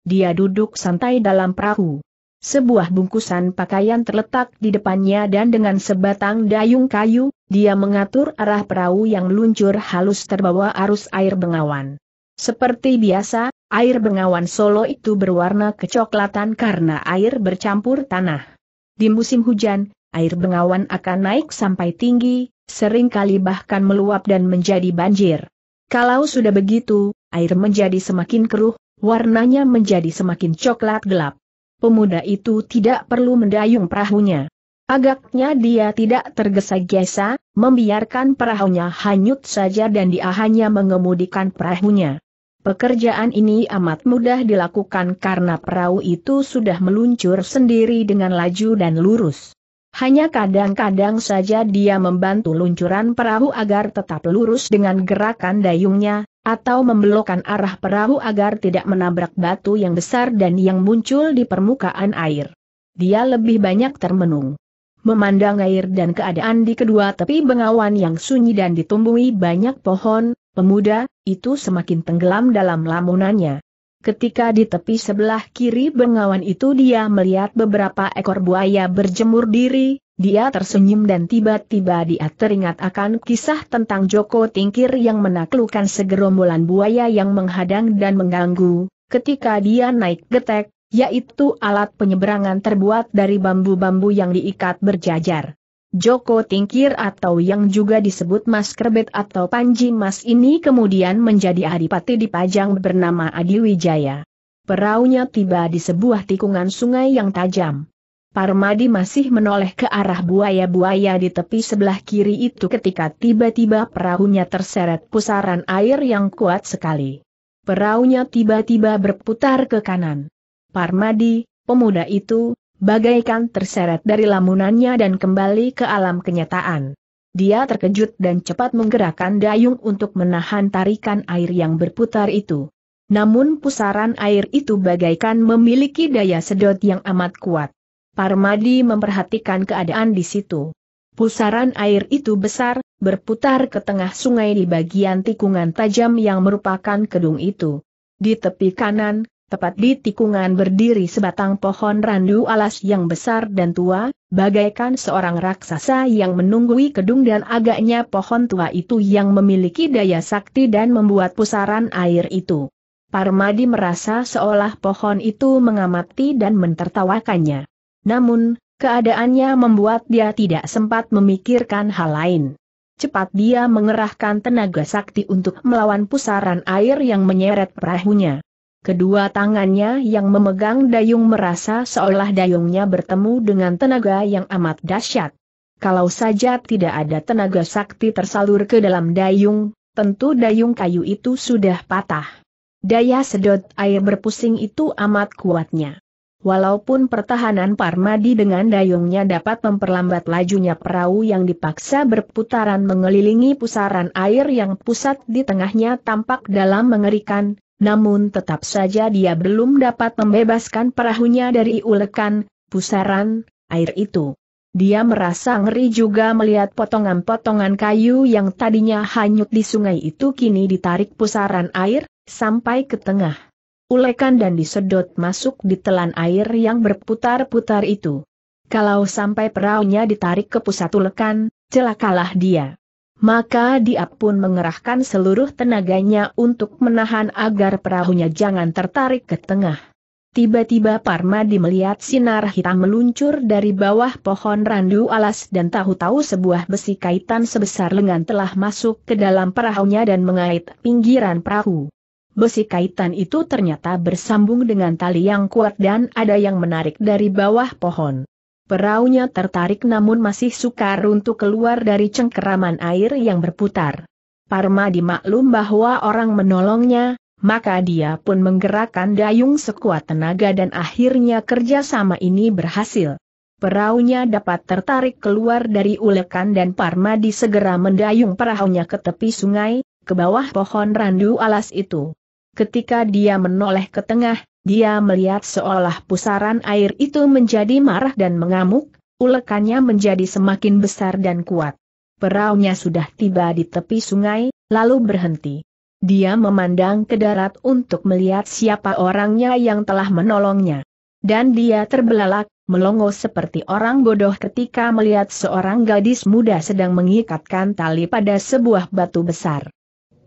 A: Dia duduk santai dalam perahu. Sebuah bungkusan pakaian terletak di depannya dan dengan sebatang dayung kayu, dia mengatur arah perahu yang luncur halus terbawa arus air bengawan. Seperti biasa, Air bengawan Solo itu berwarna kecoklatan karena air bercampur tanah. Di musim hujan, air bengawan akan naik sampai tinggi, seringkali bahkan meluap dan menjadi banjir. Kalau sudah begitu, air menjadi semakin keruh, warnanya menjadi semakin coklat gelap. Pemuda itu tidak perlu mendayung perahunya. Agaknya dia tidak tergesa-gesa, membiarkan perahunya hanyut saja dan dia hanya mengemudikan perahunya. Pekerjaan ini amat mudah dilakukan karena perahu itu sudah meluncur sendiri dengan laju dan lurus. Hanya kadang-kadang saja dia membantu luncuran perahu agar tetap lurus dengan gerakan dayungnya, atau membelokkan arah perahu agar tidak menabrak batu yang besar dan yang muncul di permukaan air. Dia lebih banyak termenung. Memandang air dan keadaan di kedua tepi bengawan yang sunyi dan ditumbuhi banyak pohon, Pemuda itu semakin tenggelam dalam lamunannya. Ketika di tepi sebelah kiri bengawan itu dia melihat beberapa ekor buaya berjemur diri, dia tersenyum dan tiba-tiba dia teringat akan kisah tentang Joko Tingkir yang menaklukkan segerombolan buaya yang menghadang dan mengganggu, ketika dia naik getek, yaitu alat penyeberangan terbuat dari bambu-bambu yang diikat berjajar. Joko Tingkir atau yang juga disebut Mas Kerbet atau Panji Mas ini kemudian menjadi adipati di Pajang bernama Adi Wijaya. Perahunya tiba di sebuah tikungan sungai yang tajam. Parmadi masih menoleh ke arah buaya-buaya di tepi sebelah kiri itu ketika tiba-tiba perahunya terseret pusaran air yang kuat sekali. Perahunya tiba-tiba berputar ke kanan. Parmadi, pemuda itu, bagaikan terseret dari lamunannya dan kembali ke alam kenyataan. Dia terkejut dan cepat menggerakkan dayung untuk menahan tarikan air yang berputar itu. Namun pusaran air itu bagaikan memiliki daya sedot yang amat kuat. Parmadi memperhatikan keadaan di situ. Pusaran air itu besar, berputar ke tengah sungai di bagian tikungan tajam yang merupakan kedung itu. Di tepi kanan, Tepat di tikungan berdiri sebatang pohon randu alas yang besar dan tua, bagaikan seorang raksasa yang menunggui kedung dan agaknya pohon tua itu yang memiliki daya sakti dan membuat pusaran air itu. Parmadi merasa seolah pohon itu mengamati dan mentertawakannya. Namun, keadaannya membuat dia tidak sempat memikirkan hal lain. Cepat dia mengerahkan tenaga sakti untuk melawan pusaran air yang menyeret perahunya. Kedua tangannya yang memegang dayung merasa seolah dayungnya bertemu dengan tenaga yang amat dahsyat. Kalau saja tidak ada tenaga sakti tersalur ke dalam dayung, tentu dayung kayu itu sudah patah. Daya sedot air berpusing itu amat kuatnya. Walaupun pertahanan Parmadi dengan dayungnya dapat memperlambat lajunya perahu yang dipaksa berputaran mengelilingi pusaran air yang pusat di tengahnya tampak dalam mengerikan, namun tetap saja dia belum dapat membebaskan perahunya dari ulekan, pusaran, air itu. Dia merasa ngeri juga melihat potongan-potongan kayu yang tadinya hanyut di sungai itu kini ditarik pusaran air, sampai ke tengah. Ulekan dan disedot masuk di telan air yang berputar-putar itu. Kalau sampai perahunya ditarik ke pusat ulekan, celakalah dia maka dia pun mengerahkan seluruh tenaganya untuk menahan agar perahunya jangan tertarik ke tengah. Tiba-tiba Parmadi melihat sinar hitam meluncur dari bawah pohon randu alas dan tahu-tahu sebuah besi kaitan sebesar lengan telah masuk ke dalam perahunya dan mengait pinggiran perahu. Besi kaitan itu ternyata bersambung dengan tali yang kuat dan ada yang menarik dari bawah pohon. Peraunya tertarik namun masih sukar untuk keluar dari cengkeraman air yang berputar. Parma dimaklum bahwa orang menolongnya, maka dia pun menggerakkan dayung sekuat tenaga dan akhirnya kerjasama ini berhasil. Perahunya dapat tertarik keluar dari ulekan dan Parmadi segera mendayung perahunya ke tepi sungai, ke bawah pohon randu alas itu. Ketika dia menoleh ke tengah, dia melihat seolah pusaran air itu menjadi marah dan mengamuk, ulekannya menjadi semakin besar dan kuat. Peraunya sudah tiba di tepi sungai, lalu berhenti. Dia memandang ke darat untuk melihat siapa orangnya yang telah menolongnya. Dan dia terbelalak, melongo seperti orang bodoh ketika melihat seorang gadis muda sedang mengikatkan tali pada sebuah batu besar.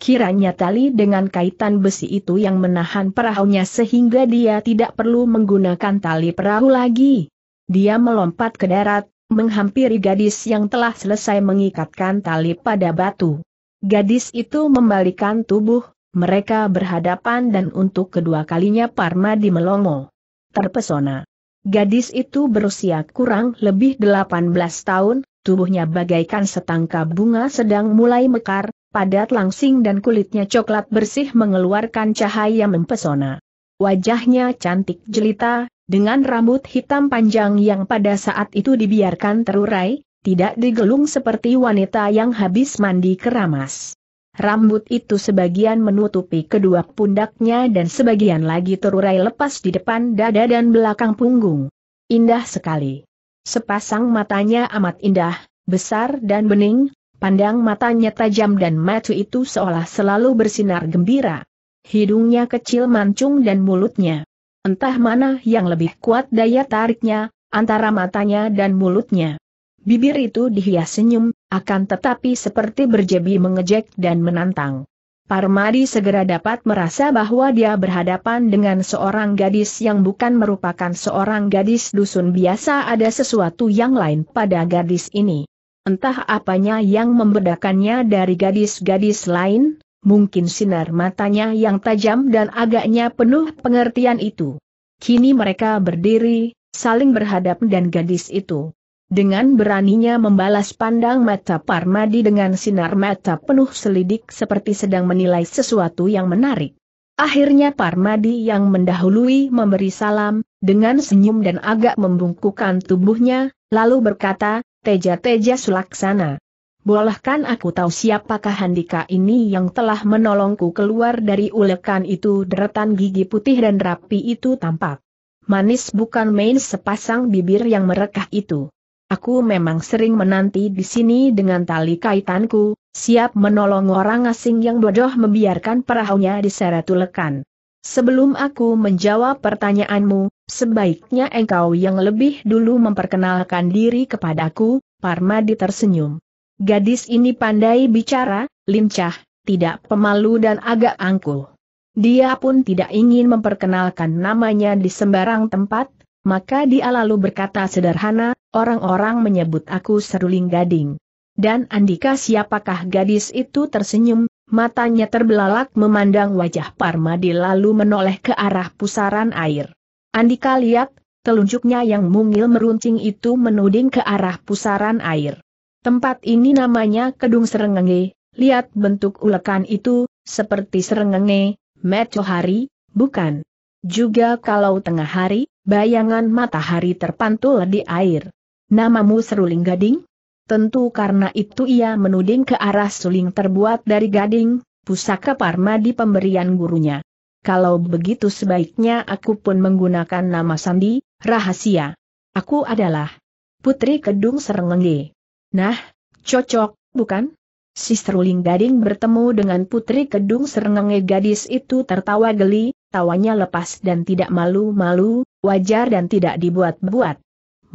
A: Kiranya tali dengan kaitan besi itu yang menahan perahunya sehingga dia tidak perlu menggunakan tali perahu lagi. Dia melompat ke darat, menghampiri gadis yang telah selesai mengikatkan tali pada batu. Gadis itu membalikan tubuh, mereka berhadapan dan untuk kedua kalinya Parma di melongo. Terpesona. Gadis itu berusia kurang lebih 18 tahun, tubuhnya bagaikan setangka bunga sedang mulai mekar, padat langsing dan kulitnya coklat bersih mengeluarkan cahaya mempesona. Wajahnya cantik jelita, dengan rambut hitam panjang yang pada saat itu dibiarkan terurai, tidak digelung seperti wanita yang habis mandi keramas. Rambut itu sebagian menutupi kedua pundaknya dan sebagian lagi terurai lepas di depan dada dan belakang punggung. Indah sekali. Sepasang matanya amat indah, besar dan bening, Pandang matanya tajam dan matu itu seolah selalu bersinar gembira. Hidungnya kecil mancung dan mulutnya. Entah mana yang lebih kuat daya tariknya, antara matanya dan mulutnya. Bibir itu dihias senyum, akan tetapi seperti berjebi mengejek dan menantang. Parmadi segera dapat merasa bahwa dia berhadapan dengan seorang gadis yang bukan merupakan seorang gadis dusun biasa ada sesuatu yang lain pada gadis ini. Entah apanya yang membedakannya dari gadis-gadis lain, mungkin sinar matanya yang tajam dan agaknya penuh pengertian itu. Kini mereka berdiri, saling berhadap dan gadis itu. Dengan beraninya membalas pandang mata Parmadi dengan sinar mata penuh selidik seperti sedang menilai sesuatu yang menarik. Akhirnya Parmadi yang mendahului memberi salam, dengan senyum dan agak membungkukkan tubuhnya, lalu berkata, Teja-teja sulaksana. Bolehkan aku tahu siapakah Handika ini yang telah menolongku keluar dari ulekan itu deretan gigi putih dan rapi itu tampak. Manis bukan main sepasang bibir yang merekah itu. Aku memang sering menanti di sini dengan tali kaitanku, siap menolong orang asing yang bodoh membiarkan perahunya diseret ulekan. Sebelum aku menjawab pertanyaanmu, Sebaiknya engkau yang lebih dulu memperkenalkan diri kepadaku, Parmadi tersenyum. Gadis ini pandai bicara, lincah, tidak pemalu dan agak angkuh. Dia pun tidak ingin memperkenalkan namanya di sembarang tempat, maka dia lalu berkata sederhana, orang-orang menyebut aku seruling gading. Dan Andika siapakah gadis itu tersenyum, matanya terbelalak memandang wajah Parmadi lalu menoleh ke arah pusaran air. Andika lihat, telunjuknya yang mungil meruncing itu menuding ke arah pusaran air. Tempat ini namanya Kedung Serengenge, lihat bentuk ulekan itu, seperti Serengenge, Mecohari, bukan. Juga kalau tengah hari, bayangan matahari terpantul di air. Namamu Seruling Gading? Tentu karena itu ia menuding ke arah suling terbuat dari gading, pusaka Parma di pemberian gurunya kalau begitu sebaiknya aku pun menggunakan nama Sandi, rahasia. Aku adalah Putri Kedung Serengenge. Nah, cocok, bukan? Si Seruling Gading bertemu dengan Putri Kedung Serengenge gadis itu tertawa geli, tawanya lepas dan tidak malu-malu, wajar dan tidak dibuat-buat.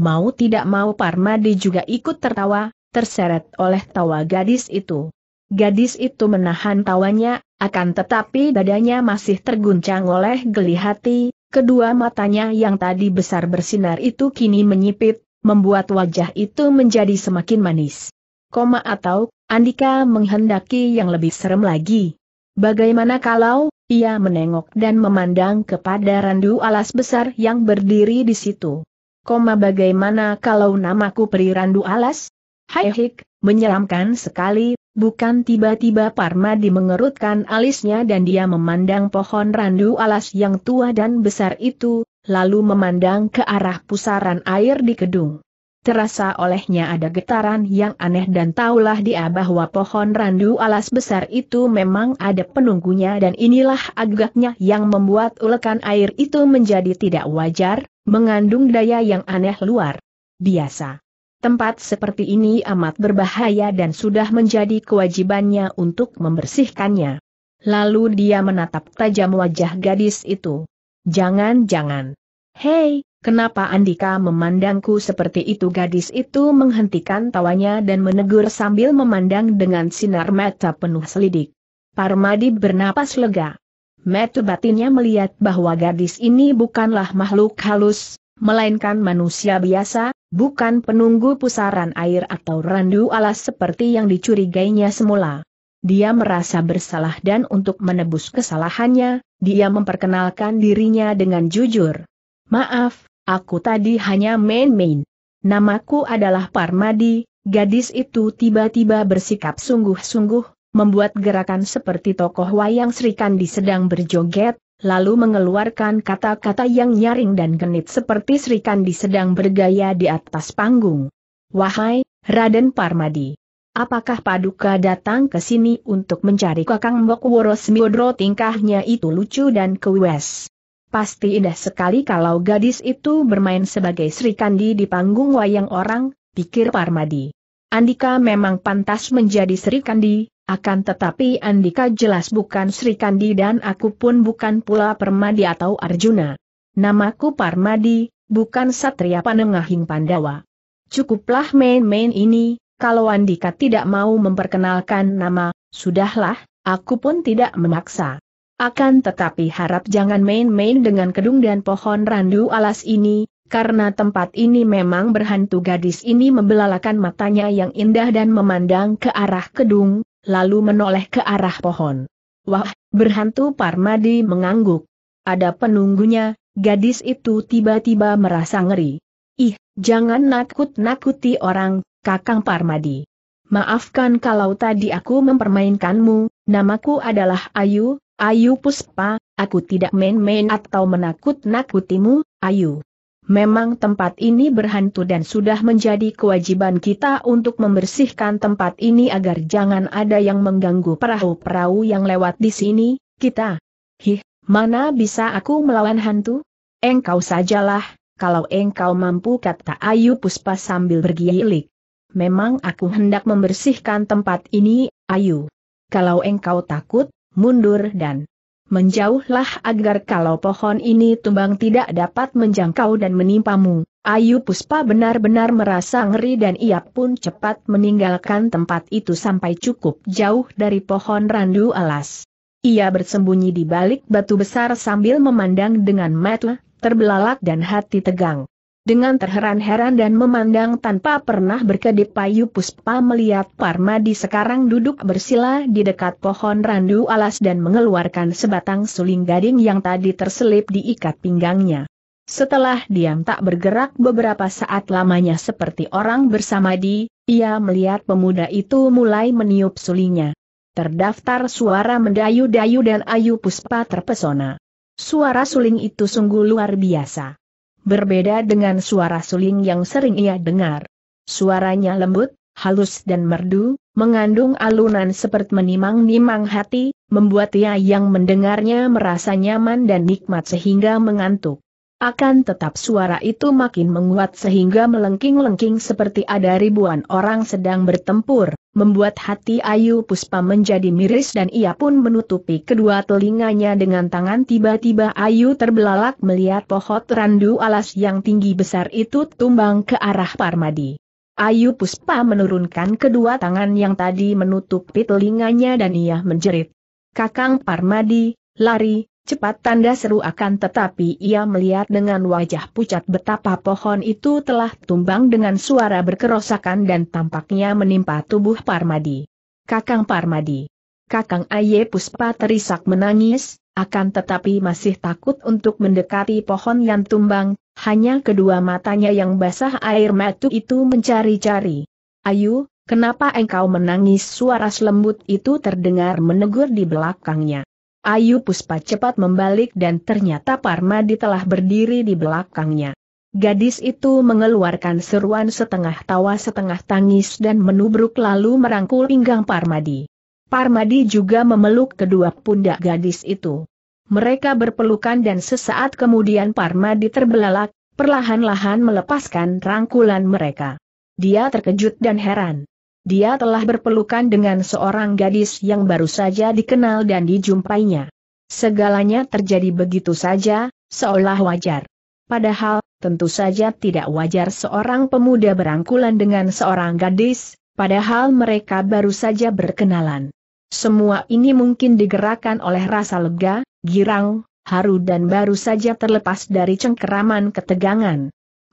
A: Mau tidak mau Parmadi juga ikut tertawa, terseret oleh tawa gadis itu. Gadis itu menahan tawanya, akan tetapi dadanya masih terguncang oleh geli hati, kedua matanya yang tadi besar bersinar itu kini menyipit, membuat wajah itu menjadi semakin manis. Koma atau, Andika menghendaki yang lebih serem lagi. Bagaimana kalau, ia menengok dan memandang kepada randu alas besar yang berdiri di situ. Koma bagaimana kalau namaku peri randu alas? Hai menyeramkan sekali, Bukan tiba-tiba Parmadi mengerutkan alisnya dan dia memandang pohon randu alas yang tua dan besar itu, lalu memandang ke arah pusaran air di gedung. Terasa olehnya ada getaran yang aneh dan taulah dia bahwa pohon randu alas besar itu memang ada penunggunya dan inilah agaknya yang membuat ulekan air itu menjadi tidak wajar, mengandung daya yang aneh luar biasa. Tempat seperti ini amat berbahaya dan sudah menjadi kewajibannya untuk membersihkannya. Lalu dia menatap tajam wajah gadis itu. Jangan-jangan. Hei, kenapa Andika memandangku seperti itu? Gadis itu menghentikan tawanya dan menegur sambil memandang dengan sinar mata penuh selidik. Parmadi bernapas lega. Metu batinnya melihat bahwa gadis ini bukanlah makhluk halus, melainkan manusia biasa, bukan penunggu pusaran air atau randu alas seperti yang dicurigainya semula. Dia merasa bersalah dan untuk menebus kesalahannya, dia memperkenalkan dirinya dengan jujur. Maaf, aku tadi hanya main-main. Namaku adalah Parmadi, gadis itu tiba-tiba bersikap sungguh-sungguh, membuat gerakan seperti tokoh wayang Srikandi sedang berjoget, lalu mengeluarkan kata-kata yang nyaring dan genit seperti Sri Kandi sedang bergaya di atas panggung. Wahai, Raden Parmadi. Apakah Paduka datang ke sini untuk mencari Kakang Bokworo Semiodro tingkahnya itu lucu dan kewes. Pasti indah sekali kalau gadis itu bermain sebagai Sri Kandi di panggung wayang orang, pikir Parmadi. Andika memang pantas menjadi Sri Kandi, akan tetapi Andika jelas bukan Sri Kandi dan aku pun bukan pula Permadi atau Arjuna. Namaku Parmadi, bukan Satria Panengahing Pandawa. Cukuplah main-main ini, kalau Andika tidak mau memperkenalkan nama, sudahlah, aku pun tidak memaksa. Akan tetapi harap jangan main-main dengan kedung dan pohon randu alas ini, karena tempat ini memang berhantu gadis ini membelalakan matanya yang indah dan memandang ke arah kedung, lalu menoleh ke arah pohon. Wah, berhantu Parmadi mengangguk. Ada penunggunya, gadis itu tiba-tiba merasa ngeri. Ih, jangan nakut-nakuti orang, Kakang Parmadi. Maafkan kalau tadi aku mempermainkanmu, namaku adalah Ayu, Ayu Puspa, aku tidak main-main atau menakut-nakutimu, Ayu. Memang tempat ini berhantu dan sudah menjadi kewajiban kita untuk membersihkan tempat ini agar jangan ada yang mengganggu perahu-perahu yang lewat di sini, kita. Hih, mana bisa aku melawan hantu? Engkau sajalah, kalau engkau mampu kata Ayu Puspa sambil bergilik. Memang aku hendak membersihkan tempat ini, Ayu. Kalau engkau takut, mundur dan Menjauhlah agar kalau pohon ini tumbang tidak dapat menjangkau dan menimpamu. Ayu Puspa benar-benar merasa ngeri dan ia pun cepat meninggalkan tempat itu sampai cukup jauh dari pohon randu alas. Ia bersembunyi di balik batu besar sambil memandang dengan mata terbelalak dan hati tegang. Dengan terheran-heran dan memandang tanpa pernah berkedip Payu Puspa melihat Parmadi sekarang duduk bersila di dekat pohon randu alas dan mengeluarkan sebatang suling gading yang tadi terselip di ikat pinggangnya. Setelah diam tak bergerak beberapa saat lamanya seperti orang bersama di, ia melihat pemuda itu mulai meniup sulingnya. Terdaftar suara mendayu-dayu dan Ayu Puspa terpesona. Suara suling itu sungguh luar biasa berbeda dengan suara suling yang sering ia dengar. Suaranya lembut, halus dan merdu, mengandung alunan seperti menimang-nimang hati, membuat ia yang mendengarnya merasa nyaman dan nikmat sehingga mengantuk. Akan tetap suara itu makin menguat sehingga melengking-lengking seperti ada ribuan orang sedang bertempur, membuat hati Ayu Puspa menjadi miris dan ia pun menutupi kedua telinganya dengan tangan tiba-tiba Ayu terbelalak melihat pohon randu alas yang tinggi besar itu tumbang ke arah Parmadi. Ayu Puspa menurunkan kedua tangan yang tadi menutupi telinganya dan ia menjerit. Kakang Parmadi, lari, Cepat tanda seru akan tetapi ia melihat dengan wajah pucat betapa pohon itu telah tumbang dengan suara berkerosakan dan tampaknya menimpa tubuh Parmadi. Kakang Parmadi. Kakang Aye Puspa terisak menangis, akan tetapi masih takut untuk mendekati pohon yang tumbang, hanya kedua matanya yang basah air matu itu mencari-cari. Ayu, kenapa engkau menangis suara selembut itu terdengar menegur di belakangnya. Ayu Puspa cepat membalik dan ternyata Parmadi telah berdiri di belakangnya. Gadis itu mengeluarkan seruan setengah tawa setengah tangis dan menubruk lalu merangkul pinggang Parmadi. Parmadi juga memeluk kedua pundak gadis itu. Mereka berpelukan dan sesaat kemudian Parmadi terbelalak, perlahan-lahan melepaskan rangkulan mereka. Dia terkejut dan heran dia telah berpelukan dengan seorang gadis yang baru saja dikenal dan dijumpainya. Segalanya terjadi begitu saja, seolah wajar. Padahal, tentu saja tidak wajar seorang pemuda berangkulan dengan seorang gadis, padahal mereka baru saja berkenalan. Semua ini mungkin digerakkan oleh rasa lega, girang, haru dan baru saja terlepas dari cengkeraman ketegangan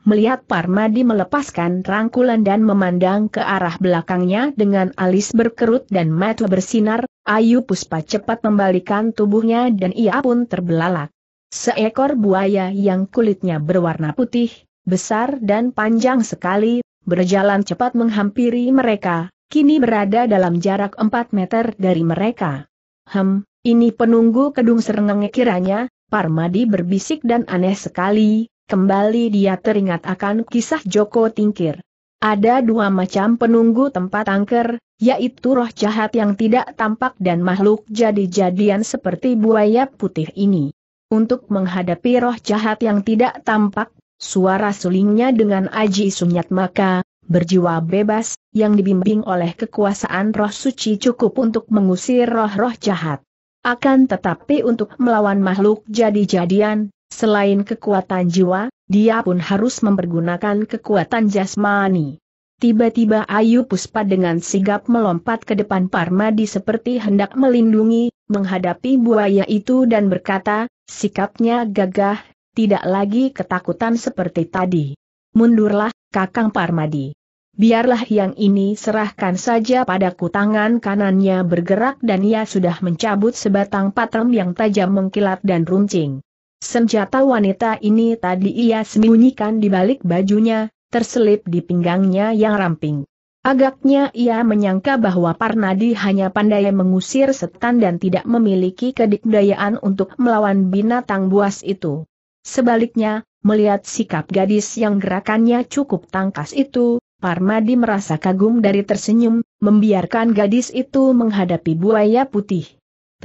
A: melihat Parmadi melepaskan rangkulan dan memandang ke arah belakangnya dengan alis berkerut dan mata bersinar, Ayu Puspa cepat membalikan tubuhnya dan ia pun terbelalak. Seekor buaya yang kulitnya berwarna putih, besar dan panjang sekali, berjalan cepat menghampiri mereka, kini berada dalam jarak 4 meter dari mereka. Hem, ini penunggu kedung serengenge kiranya, Parmadi berbisik dan aneh sekali, Kembali dia teringat akan kisah Joko Tingkir. Ada dua macam penunggu tempat angker, yaitu roh jahat yang tidak tampak dan makhluk jadi-jadian seperti buaya putih ini. Untuk menghadapi roh jahat yang tidak tampak, suara sulingnya dengan aji sunyat maka, berjiwa bebas, yang dibimbing oleh kekuasaan roh suci cukup untuk mengusir roh-roh jahat. Akan tetapi untuk melawan makhluk jadi-jadian, Selain kekuatan jiwa, dia pun harus mempergunakan kekuatan jasmani. Tiba-tiba Ayu Puspa dengan sigap melompat ke depan Parmadi seperti hendak melindungi, menghadapi buaya itu dan berkata, sikapnya gagah, tidak lagi ketakutan seperti tadi. Mundurlah, Kakang Parmadi. Biarlah yang ini serahkan saja padaku tangan kanannya bergerak dan ia sudah mencabut sebatang patrem yang tajam mengkilat dan runcing. Senjata wanita ini tadi ia sembunyikan di balik bajunya, terselip di pinggangnya yang ramping. Agaknya ia menyangka bahwa Parnadi hanya pandai mengusir setan dan tidak memiliki kedikdayaan untuk melawan binatang buas itu. Sebaliknya, melihat sikap gadis yang gerakannya cukup tangkas itu, Parmadi merasa kagum dari tersenyum, membiarkan gadis itu menghadapi buaya putih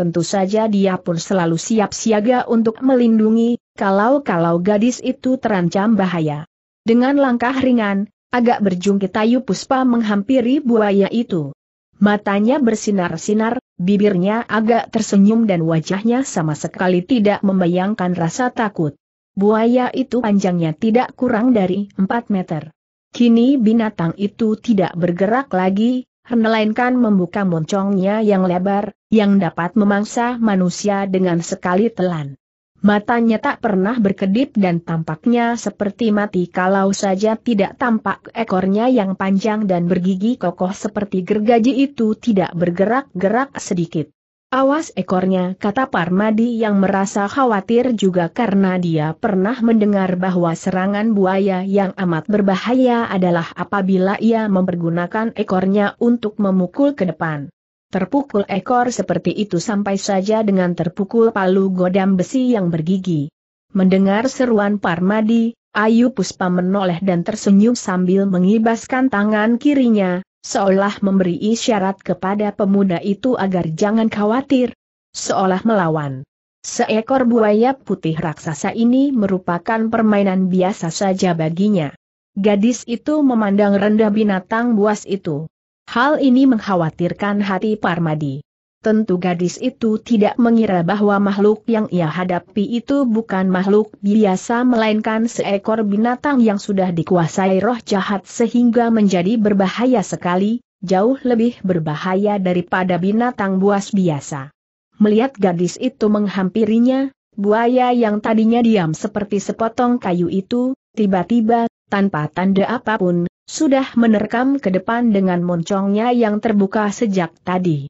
A: tentu saja dia pun selalu siap siaga untuk melindungi, kalau-kalau gadis itu terancam bahaya. Dengan langkah ringan, agak berjungkit Ayu Puspa menghampiri buaya itu. Matanya bersinar-sinar, bibirnya agak tersenyum dan wajahnya sama sekali tidak membayangkan rasa takut. Buaya itu panjangnya tidak kurang dari 4 meter. Kini binatang itu tidak bergerak lagi, melainkan membuka moncongnya yang lebar, yang dapat memangsa manusia dengan sekali telan. Matanya tak pernah berkedip dan tampaknya seperti mati kalau saja tidak tampak ekornya yang panjang dan bergigi kokoh seperti gergaji itu tidak bergerak-gerak sedikit. Awas ekornya, kata Parmadi yang merasa khawatir juga karena dia pernah mendengar bahwa serangan buaya yang amat berbahaya adalah apabila ia mempergunakan ekornya untuk memukul ke depan. Terpukul ekor seperti itu sampai saja dengan terpukul palu godam besi yang bergigi. Mendengar seruan Parmadi, Ayu Puspa menoleh dan tersenyum sambil mengibaskan tangan kirinya, seolah memberi isyarat kepada pemuda itu agar jangan khawatir, seolah melawan. Seekor buaya putih raksasa ini merupakan permainan biasa saja baginya. Gadis itu memandang rendah binatang buas itu. Hal ini mengkhawatirkan hati Parmadi. Tentu gadis itu tidak mengira bahwa makhluk yang ia hadapi itu bukan makhluk biasa melainkan seekor binatang yang sudah dikuasai roh jahat sehingga menjadi berbahaya sekali, jauh lebih berbahaya daripada binatang buas biasa. Melihat gadis itu menghampirinya, buaya yang tadinya diam seperti sepotong kayu itu, tiba-tiba, tanpa tanda apapun, sudah menerkam ke depan dengan moncongnya yang terbuka sejak tadi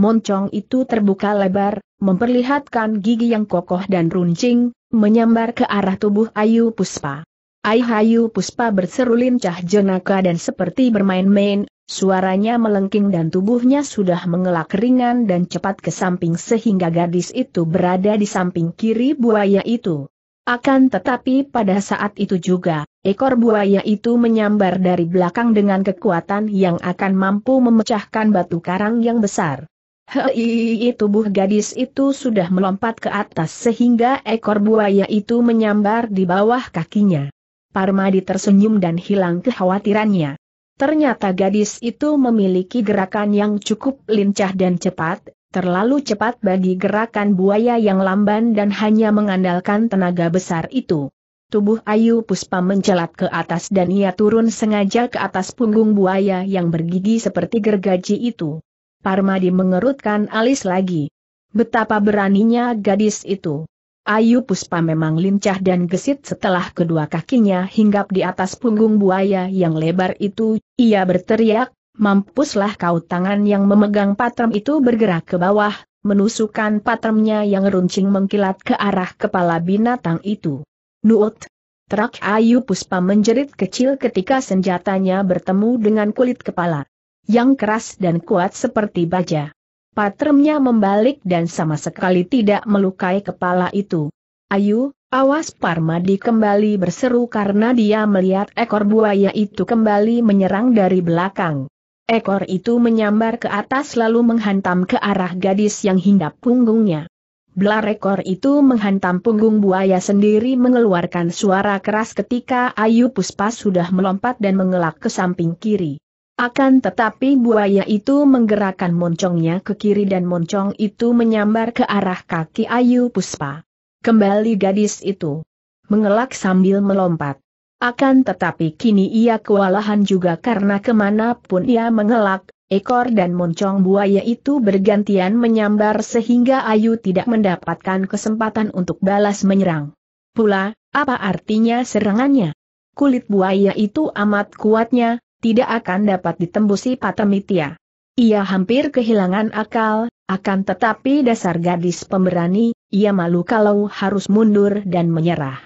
A: moncong itu terbuka lebar, memperlihatkan gigi yang kokoh dan runcing, menyambar ke arah tubuh Ayu Puspa. Ayu Puspa berseru lincah jenaka dan seperti bermain-main, suaranya melengking dan tubuhnya sudah mengelak ringan dan cepat ke samping sehingga gadis itu berada di samping kiri buaya itu. Akan tetapi pada saat itu juga, ekor buaya itu menyambar dari belakang dengan kekuatan yang akan mampu memecahkan batu karang yang besar. Hei, iya, tubuh gadis itu sudah melompat ke atas sehingga ekor buaya itu menyambar di bawah kakinya. Parmadi tersenyum dan hilang kekhawatirannya. Ternyata gadis itu memiliki gerakan yang cukup lincah dan cepat, terlalu cepat bagi gerakan buaya yang lamban dan hanya mengandalkan tenaga besar itu. Tubuh Ayu Puspa mencelat ke atas dan ia turun sengaja ke atas punggung buaya yang bergigi seperti gergaji itu. Parmadi mengerutkan alis lagi. Betapa beraninya gadis itu. Ayu Puspa memang lincah dan gesit setelah kedua kakinya hinggap di atas punggung buaya yang lebar itu, ia berteriak, mampuslah kau tangan yang memegang patrem itu bergerak ke bawah, menusukkan patremnya yang runcing mengkilat ke arah kepala binatang itu. Nuut! Terak Ayu Puspa menjerit kecil ketika senjatanya bertemu dengan kulit kepala yang keras dan kuat seperti baja. Patremnya membalik dan sama sekali tidak melukai kepala itu. Ayu, awas Parmadi kembali berseru karena dia melihat ekor buaya itu kembali menyerang dari belakang. Ekor itu menyambar ke atas lalu menghantam ke arah gadis yang hinggap punggungnya. Belar ekor itu menghantam punggung buaya sendiri mengeluarkan suara keras ketika Ayu Puspa sudah melompat dan mengelak ke samping kiri. Akan tetapi buaya itu menggerakkan moncongnya ke kiri dan moncong itu menyambar ke arah kaki Ayu Puspa. Kembali gadis itu. Mengelak sambil melompat. Akan tetapi kini ia kewalahan juga karena kemanapun ia mengelak, ekor dan moncong buaya itu bergantian menyambar sehingga Ayu tidak mendapatkan kesempatan untuk balas menyerang. Pula, apa artinya serangannya? Kulit buaya itu amat kuatnya, tidak akan dapat ditembusi Patemitia. Ia hampir kehilangan akal, akan tetapi dasar gadis pemberani, ia malu kalau harus mundur dan menyerah.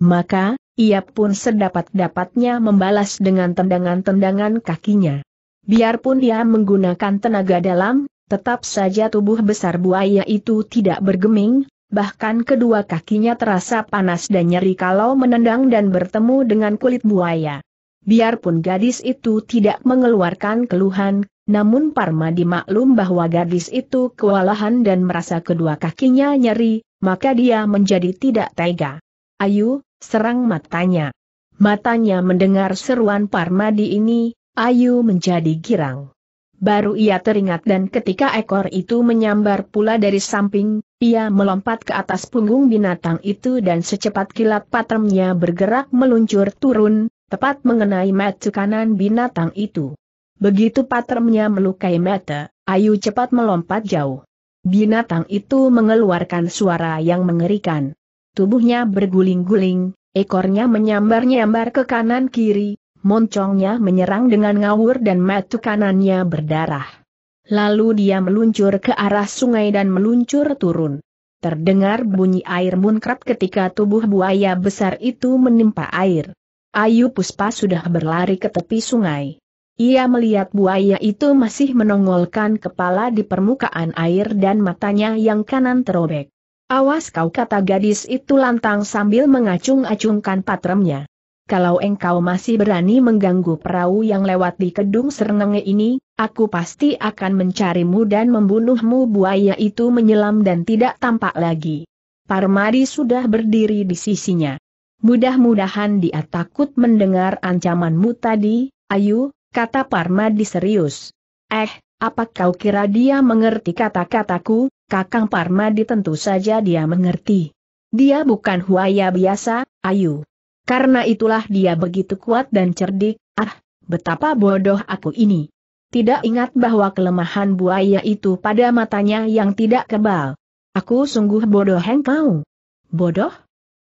A: Maka, ia pun sedapat-dapatnya membalas dengan tendangan-tendangan kakinya. Biarpun ia menggunakan tenaga dalam, tetap saja tubuh besar buaya itu tidak bergeming, bahkan kedua kakinya terasa panas dan nyeri kalau menendang dan bertemu dengan kulit buaya. Biarpun gadis itu tidak mengeluarkan keluhan, namun Parma dimaklum bahwa gadis itu kewalahan dan merasa kedua kakinya nyeri, maka dia menjadi tidak tega. Ayu, serang matanya. Matanya mendengar seruan Parmadi ini, Ayu menjadi girang. Baru ia teringat dan ketika ekor itu menyambar pula dari samping, ia melompat ke atas punggung binatang itu dan secepat kilat patremnya bergerak meluncur turun, tepat mengenai mata kanan binatang itu. Begitu paternya melukai mata, Ayu cepat melompat jauh. Binatang itu mengeluarkan suara yang mengerikan. Tubuhnya berguling-guling, ekornya menyambar-nyambar ke kanan kiri, moncongnya menyerang dengan ngawur dan mata kanannya berdarah. Lalu dia meluncur ke arah sungai dan meluncur turun. Terdengar bunyi air muncrat ketika tubuh buaya besar itu menimpa air. Ayu Puspa sudah berlari ke tepi sungai. Ia melihat buaya itu masih menongolkan kepala di permukaan air dan matanya yang kanan terobek. Awas kau kata gadis itu lantang sambil mengacung-acungkan patremnya. Kalau engkau masih berani mengganggu perahu yang lewat di kedung serengenge ini, aku pasti akan mencarimu dan membunuhmu buaya itu menyelam dan tidak tampak lagi. Parmadi sudah berdiri di sisinya. Mudah-mudahan dia takut mendengar ancamanmu tadi, ayu, kata Parmadi serius. Eh, apa kau kira dia mengerti kata-kataku, kakang Parmadi tentu saja dia mengerti. Dia bukan huaya biasa, ayu. Karena itulah dia begitu kuat dan cerdik, ah, betapa bodoh aku ini. Tidak ingat bahwa kelemahan buaya itu pada matanya yang tidak kebal. Aku sungguh bodoh hengkau. Bodoh?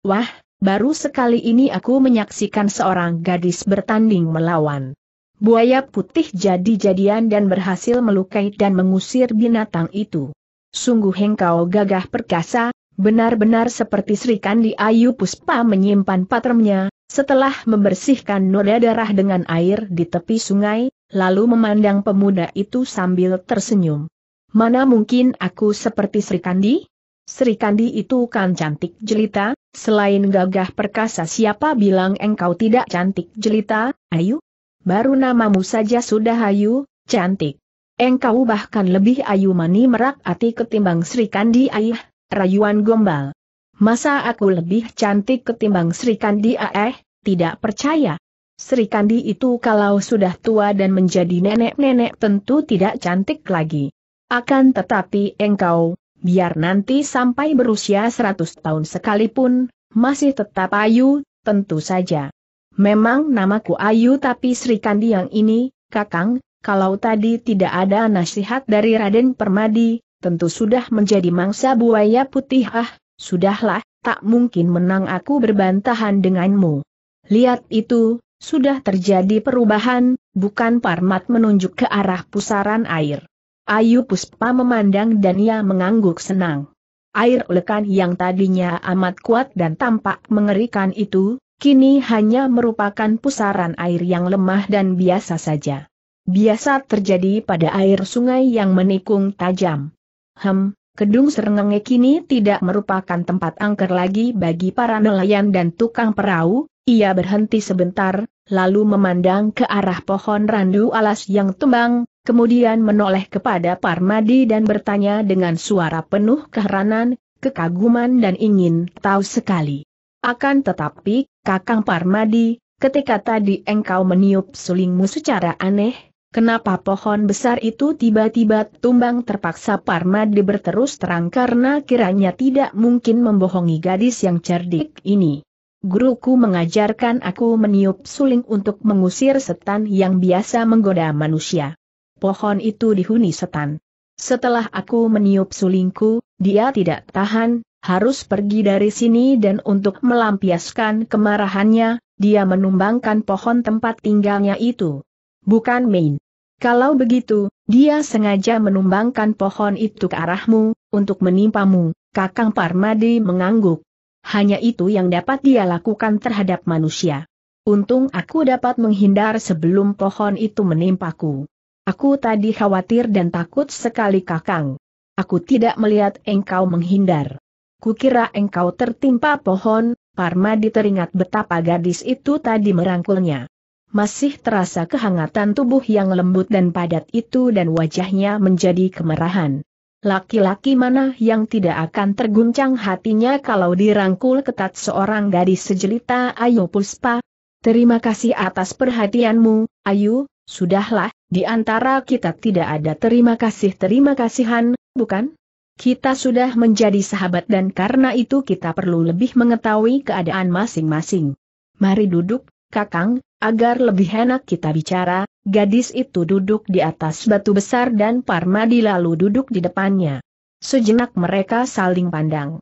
A: Wah, Baru sekali ini aku menyaksikan seorang gadis bertanding melawan. Buaya putih jadi-jadian dan berhasil melukai dan mengusir binatang itu. Sungguh engkau gagah perkasa, benar-benar seperti Sri Kandi Ayu Puspa menyimpan patremnya, setelah membersihkan noda darah dengan air di tepi sungai, lalu memandang pemuda itu sambil tersenyum. Mana mungkin aku seperti Sri Kandi? Sri Kandi itu kan cantik jelita, Selain gagah perkasa siapa bilang engkau tidak cantik jelita, ayu? Baru namamu saja sudah ayu, cantik. Engkau bahkan lebih ayu mani merak ati ketimbang Sri Kandi ayah. rayuan gombal. Masa aku lebih cantik ketimbang Sri Kandi Aih, tidak percaya. Sri Kandi itu kalau sudah tua dan menjadi nenek-nenek tentu tidak cantik lagi. Akan tetapi engkau, biar nanti sampai berusia 100 tahun sekalipun, masih tetap Ayu, tentu saja. Memang namaku Ayu tapi Sri Kandi yang ini, Kakang, kalau tadi tidak ada nasihat dari Raden Permadi, tentu sudah menjadi mangsa buaya putih ah, sudahlah, tak mungkin menang aku berbantahan denganmu. Lihat itu, sudah terjadi perubahan, bukan Parmat menunjuk ke arah pusaran air. Ayu Puspa memandang dan ia mengangguk senang. Air lekan yang tadinya amat kuat dan tampak mengerikan itu, kini hanya merupakan pusaran air yang lemah dan biasa saja. Biasa terjadi pada air sungai yang menikung tajam. Hem, Kedung Serengenge kini tidak merupakan tempat angker lagi bagi para nelayan dan tukang perahu, ia berhenti sebentar, lalu memandang ke arah pohon randu alas yang tumbang, kemudian menoleh kepada Parmadi dan bertanya dengan suara penuh keheranan, kekaguman dan ingin tahu sekali. Akan tetapi, Kakang Parmadi, ketika tadi engkau meniup sulingmu secara aneh, Kenapa pohon besar itu tiba-tiba tumbang terpaksa Parmadi berterus terang karena kiranya tidak mungkin membohongi gadis yang cerdik ini. Guruku mengajarkan aku meniup suling untuk mengusir setan yang biasa menggoda manusia pohon itu dihuni setan. Setelah aku meniup sulingku, dia tidak tahan, harus pergi dari sini dan untuk melampiaskan kemarahannya, dia menumbangkan pohon tempat tinggalnya itu. Bukan main. Kalau begitu, dia sengaja menumbangkan pohon itu ke arahmu, untuk menimpamu, Kakang Parmadi mengangguk. Hanya itu yang dapat dia lakukan terhadap manusia. Untung aku dapat menghindar sebelum pohon itu menimpaku. Aku tadi khawatir dan takut sekali kakang. Aku tidak melihat engkau menghindar. Kukira engkau tertimpa pohon, Parma teringat betapa gadis itu tadi merangkulnya. Masih terasa kehangatan tubuh yang lembut dan padat itu dan wajahnya menjadi kemerahan. Laki-laki mana yang tidak akan terguncang hatinya kalau dirangkul ketat seorang gadis sejelita Ayu Puspa? Terima kasih atas perhatianmu, Ayu, Sudahlah, di antara kita tidak ada terima kasih-terima kasihan, bukan? Kita sudah menjadi sahabat dan karena itu kita perlu lebih mengetahui keadaan masing-masing. Mari duduk, Kakang, agar lebih enak kita bicara, gadis itu duduk di atas batu besar dan Parmadi lalu duduk di depannya. Sejenak mereka saling pandang.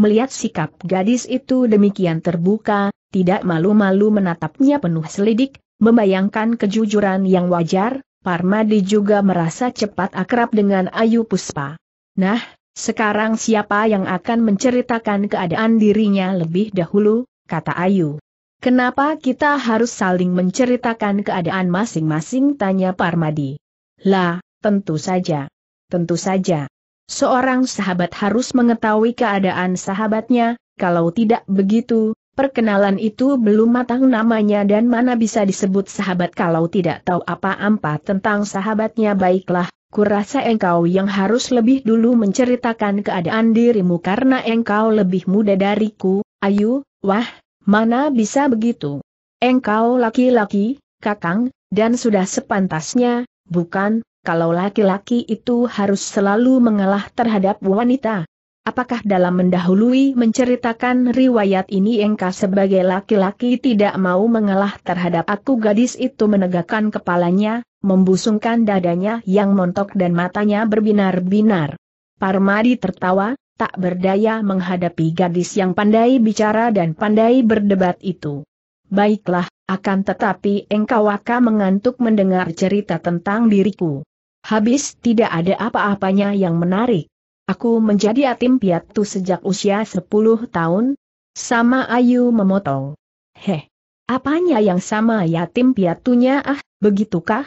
A: Melihat sikap gadis itu demikian terbuka, tidak malu-malu menatapnya penuh selidik, Membayangkan kejujuran yang wajar, Parmadi juga merasa cepat akrab dengan Ayu Puspa. Nah, sekarang siapa yang akan menceritakan keadaan dirinya lebih dahulu, kata Ayu. Kenapa kita harus saling menceritakan keadaan masing-masing tanya Parmadi. Lah, tentu saja. Tentu saja. Seorang sahabat harus mengetahui keadaan sahabatnya, kalau tidak begitu, Perkenalan itu belum matang namanya dan mana bisa disebut sahabat kalau tidak tahu apa-apa tentang sahabatnya baiklah, kurasa engkau yang harus lebih dulu menceritakan keadaan dirimu karena engkau lebih muda dariku, ayu, wah, mana bisa begitu. Engkau laki-laki, kakang, dan sudah sepantasnya, bukan, kalau laki-laki itu harus selalu mengalah terhadap wanita, Apakah dalam mendahului menceritakan riwayat ini engkau sebagai laki-laki tidak mau mengalah terhadap aku gadis itu menegakkan kepalanya, membusungkan dadanya yang montok dan matanya berbinar-binar. Parmadi tertawa, tak berdaya menghadapi gadis yang pandai bicara dan pandai berdebat itu. Baiklah, akan tetapi engkau akan mengantuk mendengar cerita tentang diriku. Habis tidak ada apa-apanya yang menarik. Aku menjadi yatim piatu sejak usia 10 tahun. Sama Ayu memotong. Heh. Apanya yang sama yatim piatunya ah, begitukah?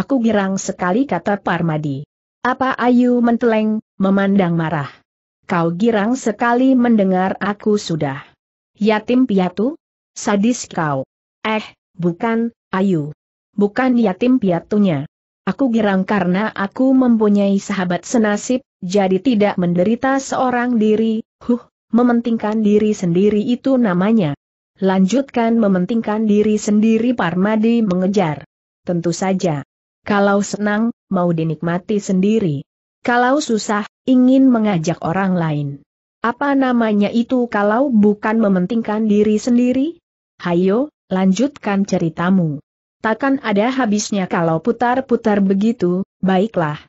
A: Aku girang sekali kata Parmadi. Apa Ayu menteleng, memandang marah. Kau girang sekali mendengar aku sudah. Yatim piatu? Sadis kau. Eh, bukan, Ayu. Bukan yatim piatunya. Aku girang karena aku mempunyai sahabat senasib, jadi tidak menderita seorang diri, huh, mementingkan diri sendiri itu namanya. Lanjutkan mementingkan diri sendiri Parmadi mengejar. Tentu saja. Kalau senang, mau dinikmati sendiri. Kalau susah, ingin mengajak orang lain. Apa namanya itu kalau bukan mementingkan diri sendiri? Hayo, lanjutkan ceritamu. Takkan ada habisnya kalau putar-putar begitu, baiklah.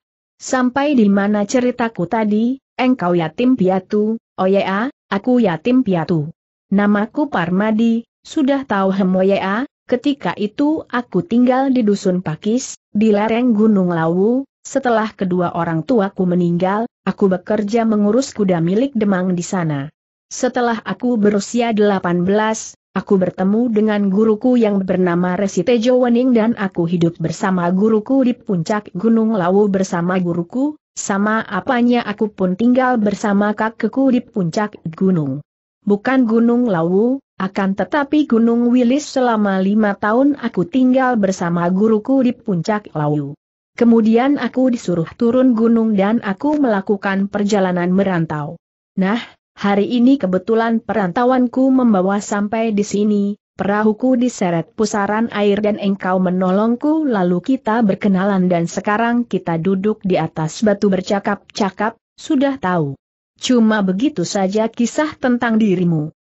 A: Sampai di mana ceritaku tadi, engkau yatim piatu, oh ya, aku yatim piatu. Namaku Parmadi, sudah tahu hem oya, oh ketika itu aku tinggal di dusun Pakis, di lereng Gunung Lawu, setelah kedua orang tuaku meninggal, aku bekerja mengurus kuda milik Demang di sana. Setelah aku berusia 18, Aku bertemu dengan guruku yang bernama Resitejo Wening dan aku hidup bersama guruku di puncak Gunung Lawu bersama guruku, sama apanya aku pun tinggal bersama kakekku di puncak gunung. Bukan Gunung Lawu, akan tetapi Gunung Wilis selama lima tahun aku tinggal bersama guruku di puncak Lawu. Kemudian aku disuruh turun gunung dan aku melakukan perjalanan merantau. Nah, Hari ini kebetulan perantauanku membawa sampai di sini, perahuku diseret pusaran air dan engkau menolongku lalu kita berkenalan dan sekarang kita duduk di atas batu bercakap-cakap, sudah tahu. Cuma begitu saja kisah tentang dirimu.